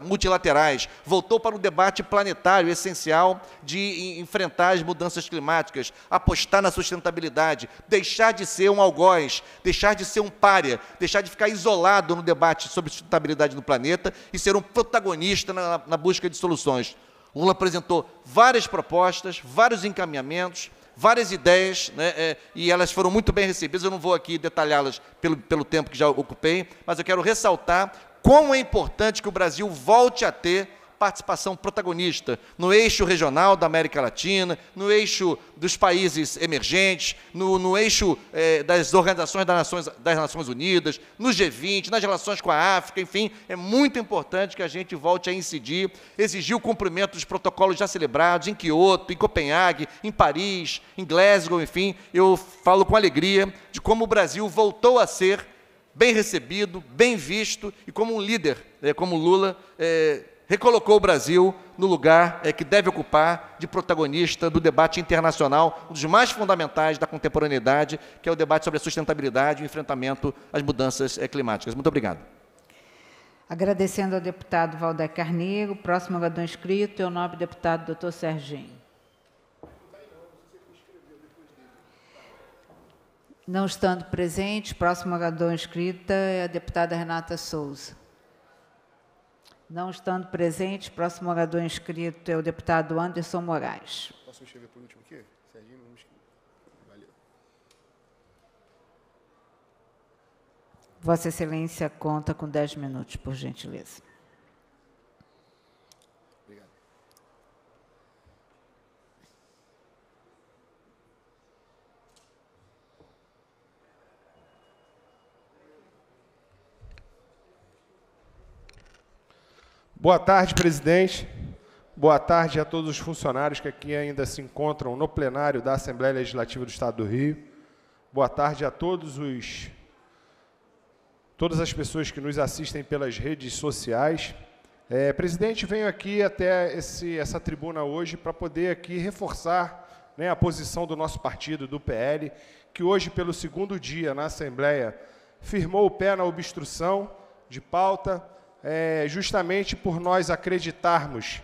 multilaterais, voltou para o debate planetário essencial de enfrentar as mudanças climáticas, apostar na sustentabilidade, deixar de ser um algoz, deixar de ser um pária, deixar de ficar isolado no debate sobre sustentabilidade no planeta e ser um protagonista na, na busca de soluções. O Lula apresentou várias propostas, vários encaminhamentos, várias ideias, né, é, e elas foram muito bem recebidas. Eu não vou aqui detalhá-las pelo, pelo tempo que já ocupei, mas eu quero ressaltar como é importante que o Brasil volte a ter participação protagonista no eixo regional da América Latina, no eixo dos países emergentes, no, no eixo eh, das organizações das Nações, das Nações Unidas, no G20, nas relações com a África, enfim, é muito importante que a gente volte a incidir, exigir o cumprimento dos protocolos já celebrados em Quioto, em Copenhague, em Paris, em Glasgow, enfim. Eu falo com alegria de como o Brasil voltou a ser bem recebido, bem visto e como um líder, eh, como Lula eh, recolocou o Brasil no lugar é, que deve ocupar de protagonista do debate internacional, um dos mais fundamentais da contemporaneidade, que é o debate sobre a sustentabilidade e o enfrentamento às mudanças é, climáticas. Muito obrigado. Agradecendo ao deputado Valdir Carneiro, próximo orador inscrito é o nobre deputado doutor Serginho. Não estando presente, próximo orador inscrita é a deputada Renata Souza. Não estando presente, próximo orador inscrito é o deputado Anderson Moraes. Posso escrever por último aqui? Serginho, vamos... Valeu. Vossa Excelência conta com 10 minutos, por gentileza. Boa tarde, presidente. Boa tarde a todos os funcionários que aqui ainda se encontram no plenário da Assembleia Legislativa do Estado do Rio. Boa tarde a todos os todas as pessoas que nos assistem pelas redes sociais. É, presidente, venho aqui até esse, essa tribuna hoje para poder aqui reforçar né, a posição do nosso partido, do PL, que hoje, pelo segundo dia na Assembleia, firmou o pé na obstrução de pauta, é, justamente por nós acreditarmos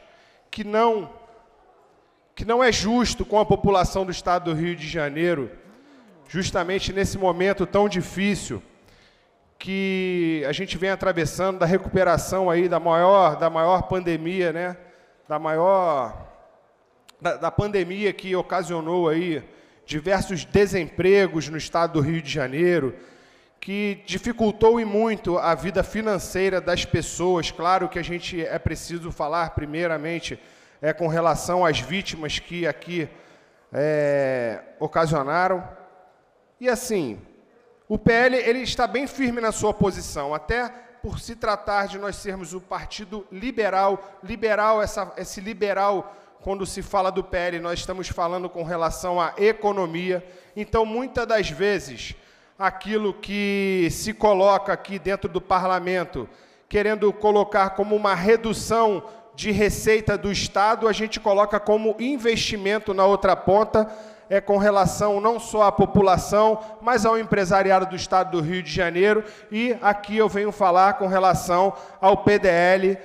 que não que não é justo com a população do estado do Rio de Janeiro, justamente nesse momento tão difícil que a gente vem atravessando da recuperação aí da maior da maior pandemia, né? Da maior da, da pandemia que ocasionou aí diversos desempregos no estado do Rio de Janeiro, que dificultou e muito a vida financeira das pessoas. Claro que a gente é preciso falar primeiramente é, com relação às vítimas que aqui é, ocasionaram. E assim, o PL ele está bem firme na sua posição, até por se tratar de nós sermos o partido liberal, liberal essa, esse liberal quando se fala do PL, nós estamos falando com relação à economia. Então, muitas das vezes, aquilo que se coloca aqui dentro do parlamento, querendo colocar como uma redução de receita do Estado, a gente coloca como investimento na outra ponta, é com relação não só à população, mas ao empresariado do Estado do Rio de Janeiro. E aqui eu venho falar com relação ao PDL,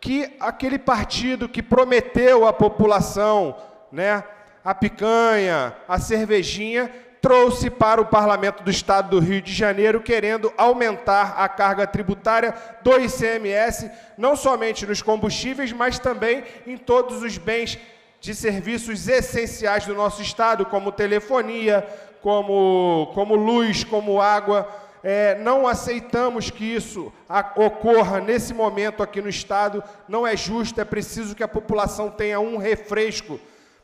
que aquele partido que prometeu à população né, a picanha, a cervejinha, trouxe para o Parlamento do Estado do Rio de Janeiro, querendo aumentar a carga tributária do ICMS, não somente nos combustíveis, mas também em todos os bens de serviços essenciais do nosso Estado, como telefonia, como, como luz, como água. É, não aceitamos que isso ocorra nesse momento aqui no Estado, não é justo, é preciso que a população tenha um refresco.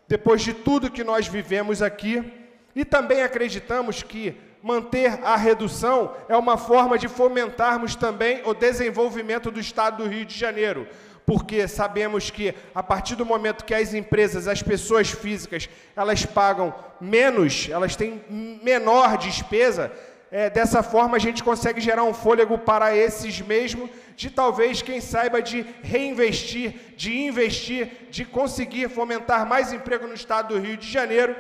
Depois de tudo que nós vivemos aqui, e também acreditamos que manter a redução é uma forma de fomentarmos também o desenvolvimento do Estado do Rio de Janeiro, porque sabemos que a partir do momento que as empresas, as pessoas físicas, elas pagam menos, elas têm menor despesa, é, dessa forma a gente consegue gerar um fôlego para esses mesmos, de talvez, quem saiba, de reinvestir, de investir, de conseguir fomentar mais emprego no Estado do Rio de Janeiro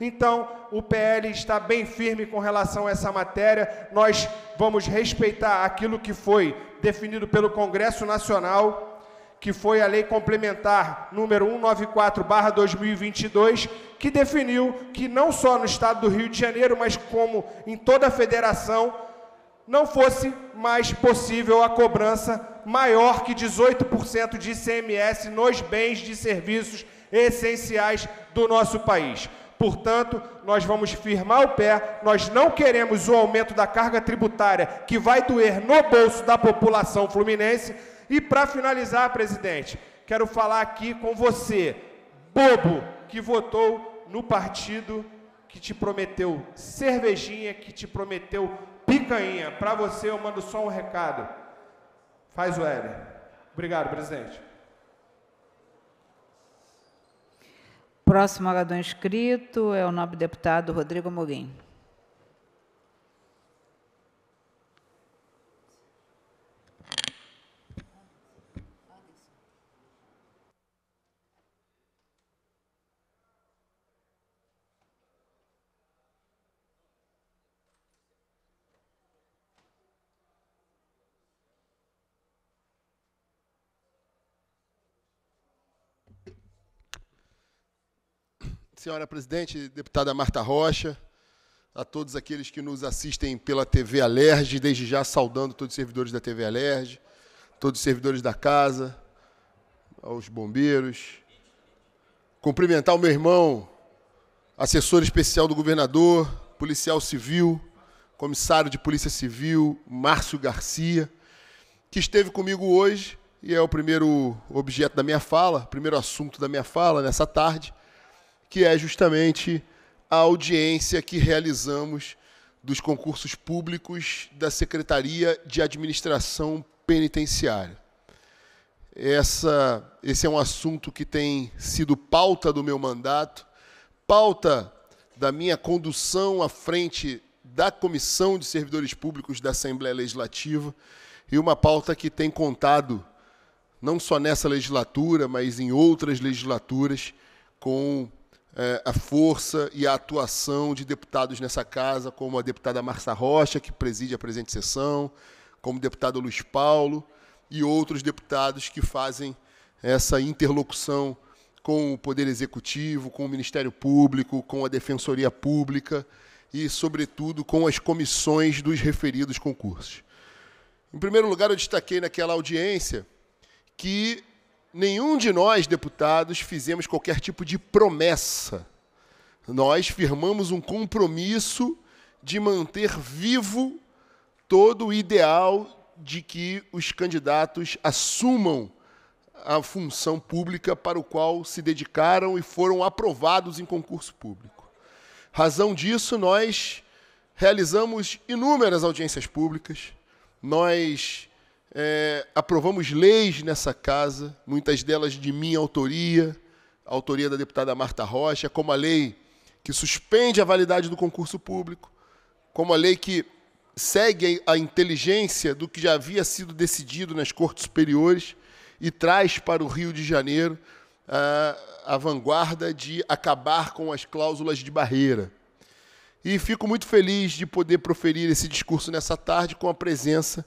então, o PL está bem firme com relação a essa matéria. Nós vamos respeitar aquilo que foi definido pelo Congresso Nacional que foi a Lei Complementar número 194/2022, que definiu que não só no estado do Rio de Janeiro, mas como em toda a federação, não fosse mais possível a cobrança maior que 18% de ICMS nos bens de serviços essenciais do nosso país. Portanto, nós vamos firmar o pé, nós não queremos o aumento da carga tributária que vai doer no bolso da população fluminense. E para finalizar, presidente, quero falar aqui com você, bobo que votou no partido que te prometeu cervejinha, que te prometeu picanha. Para você eu mando só um recado. Faz o L. Obrigado, presidente. Próximo orador inscrito é o nobre deputado Rodrigo Moguim. senhora presidente, deputada Marta Rocha, a todos aqueles que nos assistem pela TV Alerj, desde já saudando todos os servidores da TV Alerj, todos os servidores da casa, aos bombeiros. Cumprimentar o meu irmão, assessor especial do governador, policial civil, comissário de Polícia Civil, Márcio Garcia, que esteve comigo hoje e é o primeiro objeto da minha fala, primeiro assunto da minha fala nessa tarde que é justamente a audiência que realizamos dos concursos públicos da Secretaria de Administração Penitenciária. Essa, esse é um assunto que tem sido pauta do meu mandato, pauta da minha condução à frente da Comissão de Servidores Públicos da Assembleia Legislativa e uma pauta que tem contado, não só nessa legislatura, mas em outras legislaturas, com é, a força e a atuação de deputados nessa casa, como a deputada Marça Rocha, que preside a presente sessão, como o deputado Luiz Paulo e outros deputados que fazem essa interlocução com o Poder Executivo, com o Ministério Público, com a Defensoria Pública e, sobretudo, com as comissões dos referidos concursos. Em primeiro lugar, eu destaquei naquela audiência que nenhum de nós, deputados, fizemos qualquer tipo de promessa. Nós firmamos um compromisso de manter vivo todo o ideal de que os candidatos assumam a função pública para o qual se dedicaram e foram aprovados em concurso público. Razão disso, nós realizamos inúmeras audiências públicas, nós é, aprovamos leis nessa casa, muitas delas de minha autoria, a autoria da deputada Marta Rocha, como a lei que suspende a validade do concurso público, como a lei que segue a inteligência do que já havia sido decidido nas cortes superiores e traz para o Rio de Janeiro a, a vanguarda de acabar com as cláusulas de barreira. E fico muito feliz de poder proferir esse discurso nessa tarde com a presença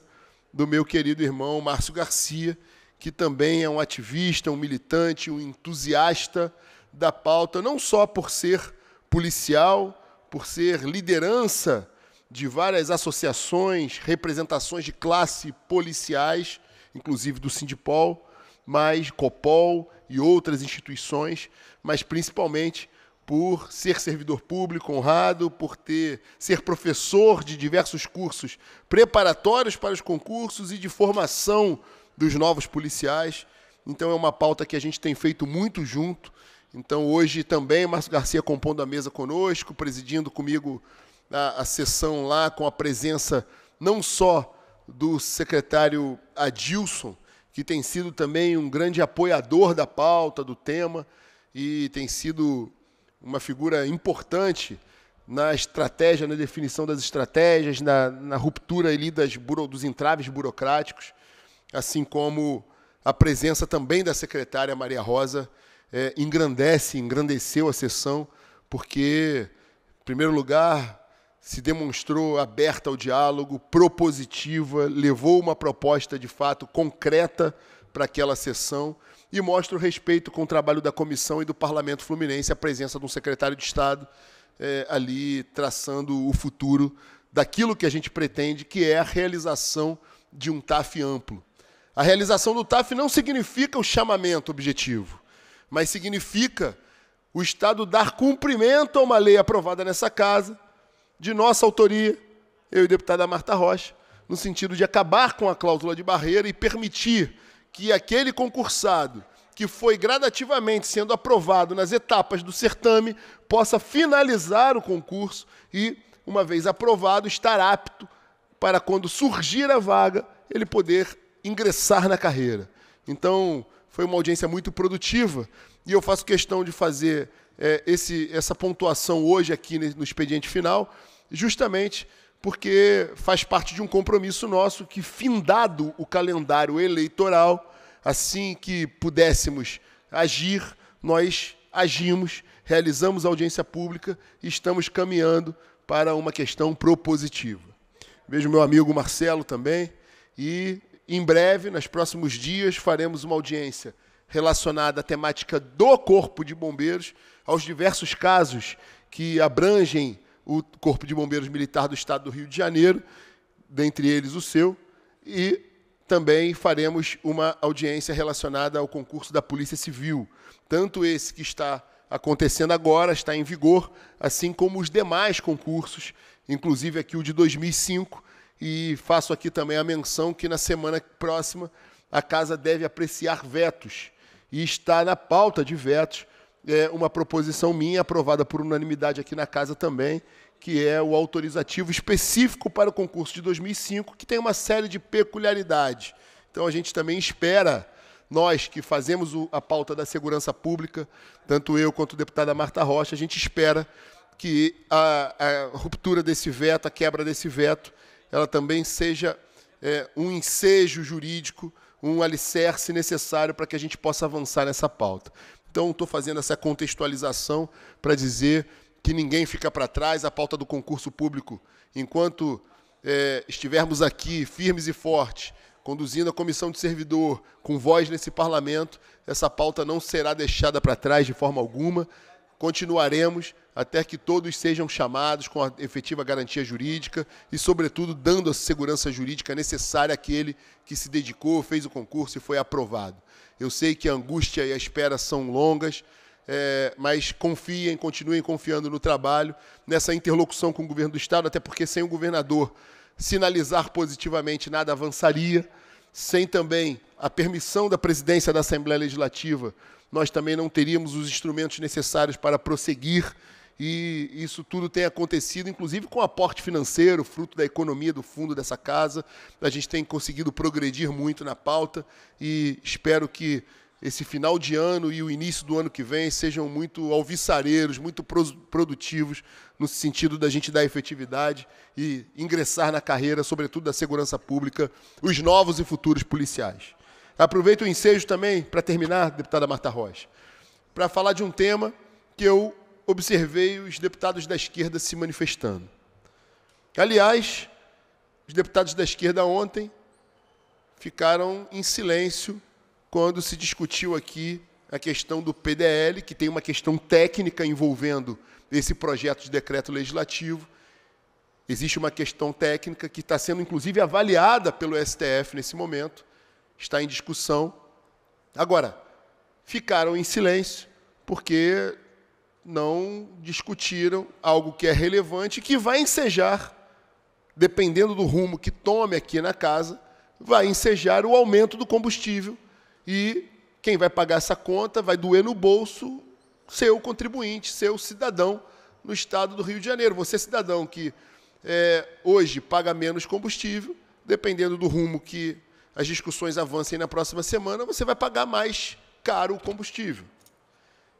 do meu querido irmão Márcio Garcia, que também é um ativista, um militante, um entusiasta da pauta, não só por ser policial, por ser liderança de várias associações, representações de classe policiais, inclusive do Sindipol, mas Copol e outras instituições, mas principalmente por ser servidor público honrado, por ter ser professor de diversos cursos preparatórios para os concursos e de formação dos novos policiais. Então é uma pauta que a gente tem feito muito junto. Então hoje também Márcio Garcia compondo a mesa conosco, presidindo comigo a, a sessão lá com a presença não só do secretário Adilson, que tem sido também um grande apoiador da pauta, do tema, e tem sido uma figura importante na estratégia, na definição das estratégias, na, na ruptura ali das, dos entraves burocráticos, assim como a presença também da secretária Maria Rosa é, engrandece, engrandeceu a sessão, porque, em primeiro lugar, se demonstrou aberta ao diálogo, propositiva, levou uma proposta de fato concreta para aquela sessão e mostra o respeito com o trabalho da comissão e do parlamento fluminense, a presença de um secretário de Estado é, ali traçando o futuro daquilo que a gente pretende, que é a realização de um TAF amplo. A realização do TAF não significa o chamamento objetivo, mas significa o Estado dar cumprimento a uma lei aprovada nessa casa, de nossa autoria, eu e a deputada Marta Rocha, no sentido de acabar com a cláusula de barreira e permitir que aquele concursado que foi gradativamente sendo aprovado nas etapas do certame possa finalizar o concurso e, uma vez aprovado, estar apto para quando surgir a vaga, ele poder ingressar na carreira. Então, foi uma audiência muito produtiva e eu faço questão de fazer é, esse, essa pontuação hoje aqui no expediente final, justamente porque faz parte de um compromisso nosso que, findado o calendário eleitoral, assim que pudéssemos agir, nós agimos, realizamos audiência pública e estamos caminhando para uma questão propositiva. Vejo meu amigo Marcelo também e em breve, nos próximos dias, faremos uma audiência relacionada à temática do Corpo de Bombeiros, aos diversos casos que abrangem o Corpo de Bombeiros Militar do Estado do Rio de Janeiro, dentre eles o seu, e também faremos uma audiência relacionada ao concurso da Polícia Civil. Tanto esse que está acontecendo agora, está em vigor, assim como os demais concursos, inclusive aqui o de 2005. E faço aqui também a menção que na semana próxima a Casa deve apreciar vetos. E está na pauta de vetos é, uma proposição minha, aprovada por unanimidade aqui na casa também, que é o autorizativo específico para o concurso de 2005, que tem uma série de peculiaridades. Então a gente também espera, nós que fazemos a pauta da segurança pública, tanto eu quanto o deputada Marta Rocha, a gente espera que a, a ruptura desse veto, a quebra desse veto, ela também seja é, um ensejo jurídico, um alicerce necessário para que a gente possa avançar nessa pauta. Então, estou fazendo essa contextualização para dizer que ninguém fica para trás, a pauta do concurso público. Enquanto é, estivermos aqui firmes e fortes, conduzindo a comissão de servidor, com voz nesse parlamento, essa pauta não será deixada para trás de forma alguma. Continuaremos até que todos sejam chamados com a efetiva garantia jurídica e, sobretudo, dando a segurança jurídica necessária àquele que se dedicou, fez o concurso e foi aprovado. Eu sei que a angústia e a espera são longas, é, mas confiem, continuem confiando no trabalho, nessa interlocução com o governo do Estado, até porque sem o governador sinalizar positivamente nada avançaria, sem também a permissão da presidência da Assembleia Legislativa, nós também não teríamos os instrumentos necessários para prosseguir e isso tudo tem acontecido, inclusive com aporte financeiro, fruto da economia do fundo dessa casa. A gente tem conseguido progredir muito na pauta e espero que esse final de ano e o início do ano que vem sejam muito alviçareiros, muito produtivos, no sentido da gente dar efetividade e ingressar na carreira, sobretudo da segurança pública, os novos e futuros policiais. Aproveito o ensejo também para terminar, deputada Marta Rocha, para falar de um tema que eu observei os deputados da esquerda se manifestando. Aliás, os deputados da esquerda ontem ficaram em silêncio quando se discutiu aqui a questão do PDL, que tem uma questão técnica envolvendo esse projeto de decreto legislativo. Existe uma questão técnica que está sendo, inclusive, avaliada pelo STF nesse momento, está em discussão. Agora, ficaram em silêncio, porque não discutiram algo que é relevante e que vai ensejar, dependendo do rumo que tome aqui na casa, vai ensejar o aumento do combustível e quem vai pagar essa conta vai doer no bolso seu contribuinte, seu cidadão no estado do Rio de Janeiro. Você, cidadão que é, hoje paga menos combustível, dependendo do rumo que as discussões avancem na próxima semana, você vai pagar mais caro o combustível.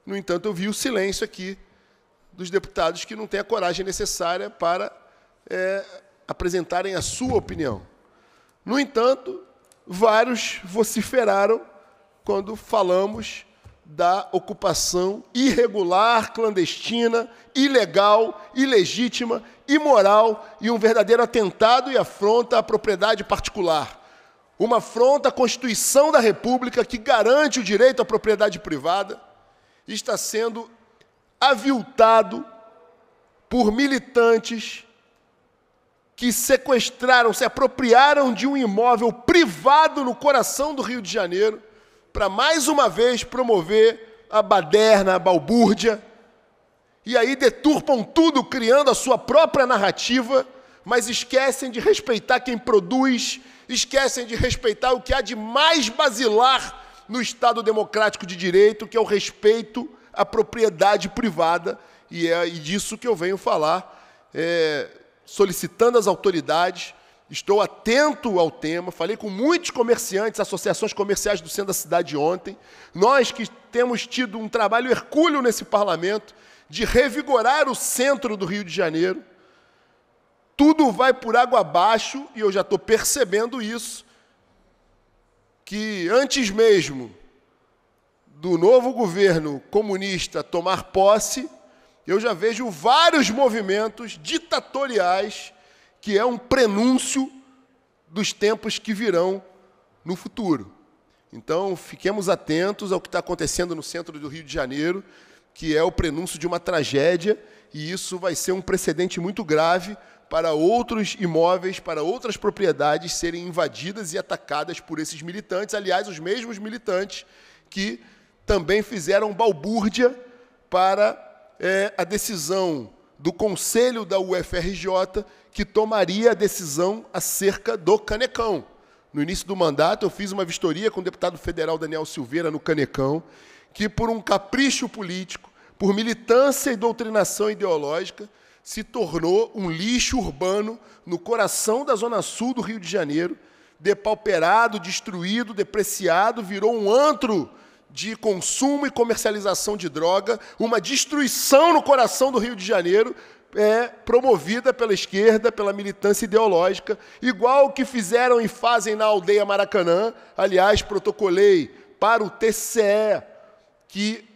No entanto, eu vi o silêncio aqui dos deputados que não têm a coragem necessária para é, apresentarem a sua opinião. No entanto, vários vociferaram quando falamos da ocupação irregular, clandestina, ilegal, ilegítima, imoral e um verdadeiro atentado e afronta à propriedade particular. Uma afronta à Constituição da República que garante o direito à propriedade privada, está sendo aviltado por militantes que sequestraram, se apropriaram de um imóvel privado no coração do Rio de Janeiro para mais uma vez promover a baderna, a balbúrdia. E aí deturpam tudo, criando a sua própria narrativa, mas esquecem de respeitar quem produz, esquecem de respeitar o que há de mais basilar no Estado democrático de direito, que é o respeito à propriedade privada, e é disso que eu venho falar, é, solicitando às autoridades. Estou atento ao tema, falei com muitos comerciantes, associações comerciais do centro da cidade ontem. Nós que temos tido um trabalho hercúleo nesse parlamento de revigorar o centro do Rio de Janeiro, tudo vai por água abaixo e eu já estou percebendo isso que antes mesmo do novo governo comunista tomar posse, eu já vejo vários movimentos ditatoriais que é um prenúncio dos tempos que virão no futuro. Então, fiquemos atentos ao que está acontecendo no centro do Rio de Janeiro, que é o prenúncio de uma tragédia, e isso vai ser um precedente muito grave para outros imóveis, para outras propriedades serem invadidas e atacadas por esses militantes. Aliás, os mesmos militantes que também fizeram balbúrdia para é, a decisão do conselho da UFRJ que tomaria a decisão acerca do Canecão. No início do mandato, eu fiz uma vistoria com o deputado federal Daniel Silveira no Canecão, que por um capricho político, por militância e doutrinação ideológica, se tornou um lixo urbano no coração da zona sul do Rio de Janeiro, depauperado, destruído, depreciado, virou um antro de consumo e comercialização de droga, uma destruição no coração do Rio de Janeiro, é, promovida pela esquerda, pela militância ideológica, igual o que fizeram e fazem na aldeia Maracanã. Aliás, protocolei para o TCE que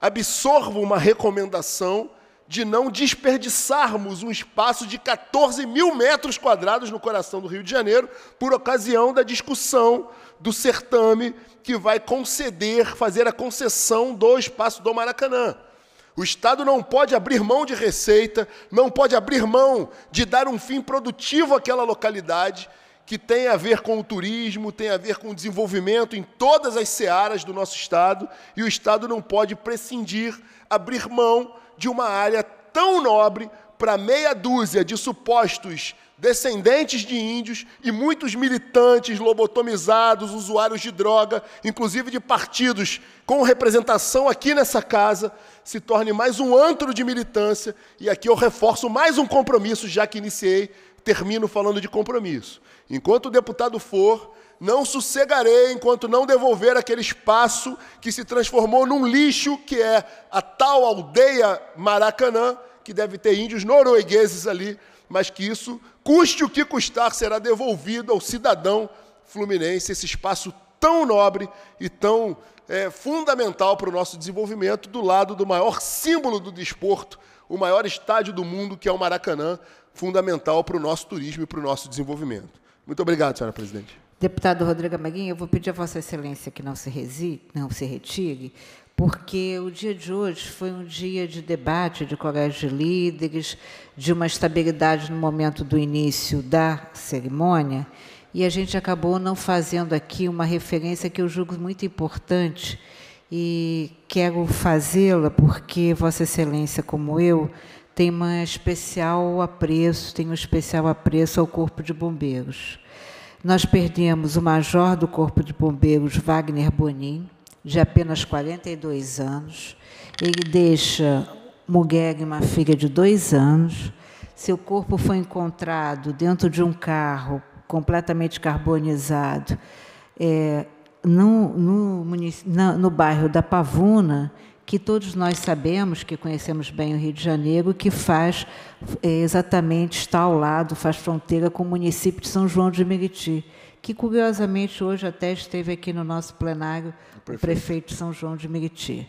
absorva uma recomendação de não desperdiçarmos um espaço de 14 mil metros quadrados no coração do Rio de Janeiro, por ocasião da discussão do certame que vai conceder, fazer a concessão do espaço do Maracanã. O Estado não pode abrir mão de receita, não pode abrir mão de dar um fim produtivo àquela localidade que tem a ver com o turismo, tem a ver com o desenvolvimento em todas as searas do nosso Estado, e o Estado não pode prescindir, abrir mão de uma área tão nobre para meia dúzia de supostos descendentes de índios e muitos militantes lobotomizados, usuários de droga, inclusive de partidos com representação aqui nessa casa, se torne mais um antro de militância. E aqui eu reforço mais um compromisso, já que iniciei, termino falando de compromisso. Enquanto o deputado for, não sossegarei enquanto não devolver aquele espaço que se transformou num lixo, que é a tal aldeia Maracanã, que deve ter índios noruegueses ali, mas que isso, custe o que custar, será devolvido ao cidadão fluminense, esse espaço tão nobre e tão é, fundamental para o nosso desenvolvimento, do lado do maior símbolo do desporto, o maior estádio do mundo, que é o Maracanã, fundamental para o nosso turismo e para o nosso desenvolvimento. Muito obrigado, senhora presidente. Deputado Rodrigo Maguinho, eu vou pedir a Vossa Excelência que não se, não se retire, porque o dia de hoje foi um dia de debate, de colégio de líderes, de uma estabilidade no momento do início da cerimônia, e a gente acabou não fazendo aqui uma referência que eu julgo muito importante e quero fazê-la porque Vossa Excelência, como eu, tem um especial apreço, tem um especial apreço ao Corpo de Bombeiros. Nós perdemos o major do Corpo de Bombeiros, Wagner Bonin, de apenas 42 anos. Ele deixa e uma filha de dois anos. Seu corpo foi encontrado dentro de um carro completamente carbonizado é, no, no, no bairro da Pavuna, que todos nós sabemos, que conhecemos bem o Rio de Janeiro, que faz é, exatamente, está ao lado, faz fronteira com o município de São João de Meriti, que curiosamente hoje até esteve aqui no nosso plenário prefeito. o prefeito de São João de Meriti.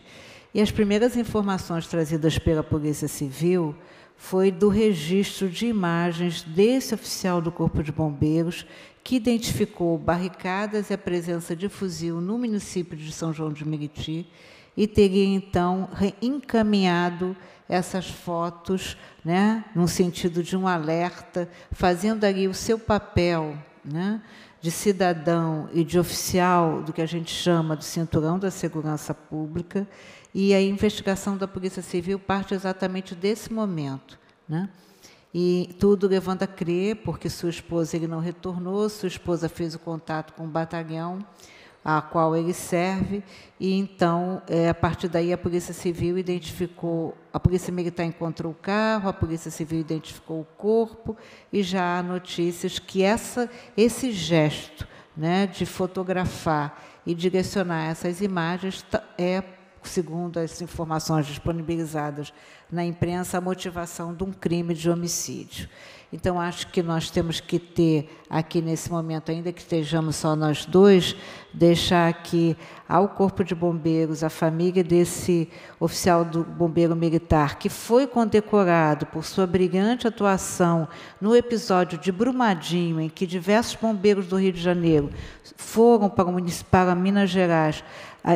E as primeiras informações trazidas pela Polícia Civil foi do registro de imagens desse oficial do Corpo de Bombeiros que identificou barricadas e a presença de fuzil no município de São João de Meriti e teria então encaminhado essas fotos, né, num sentido de um alerta, fazendo ali o seu papel, né, de cidadão e de oficial do que a gente chama do cinturão da segurança pública, e a investigação da Polícia Civil parte exatamente desse momento, né? E tudo levando a crer, porque sua esposa ele não retornou, sua esposa fez o contato com o batalhão, a qual ele serve, e então, é, a partir daí, a Polícia Civil identificou, a Polícia Militar encontrou o carro, a Polícia Civil identificou o corpo, e já há notícias que essa, esse gesto né, de fotografar e direcionar essas imagens é segundo as informações disponibilizadas na imprensa, a motivação de um crime de homicídio. Então, acho que nós temos que ter aqui nesse momento, ainda que estejamos só nós dois, deixar aqui ao Corpo de Bombeiros, à família desse oficial do Bombeiro Militar, que foi condecorado por sua brilhante atuação no episódio de Brumadinho, em que diversos bombeiros do Rio de Janeiro foram para, o para Minas Gerais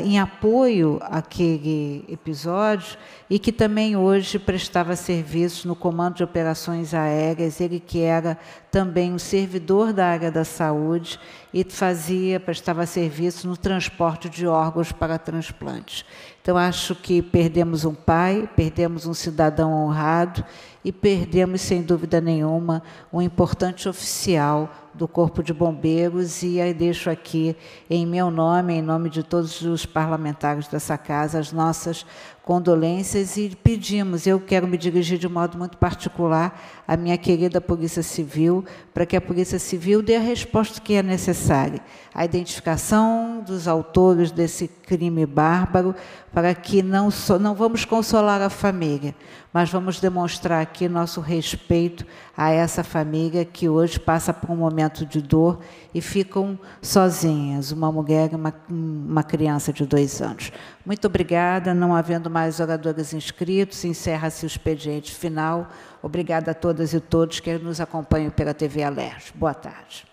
em apoio àquele episódio e que também hoje prestava serviços no Comando de Operações Aéreas, ele que era também um servidor da área da saúde e fazia, prestava serviço no transporte de órgãos para transplantes. Então acho que perdemos um pai, perdemos um cidadão honrado e perdemos sem dúvida nenhuma um importante oficial do Corpo de Bombeiros e aí deixo aqui, em meu nome, em nome de todos os parlamentares dessa casa, as nossas condolências e pedimos, eu quero me dirigir de modo muito particular à minha querida Polícia Civil, para que a Polícia Civil dê a resposta que é necessária, a identificação dos autores desse crime bárbaro, para que não, só não vamos consolar a família, mas vamos demonstrar aqui nosso respeito a essa família que hoje passa por um momento de dor e ficam sozinhas, uma mulher e uma, uma criança de dois anos. Muito obrigada. Não havendo mais oradores inscritos, encerra-se o expediente final. Obrigada a todas e todos que nos acompanham pela TV Alerj. Boa tarde.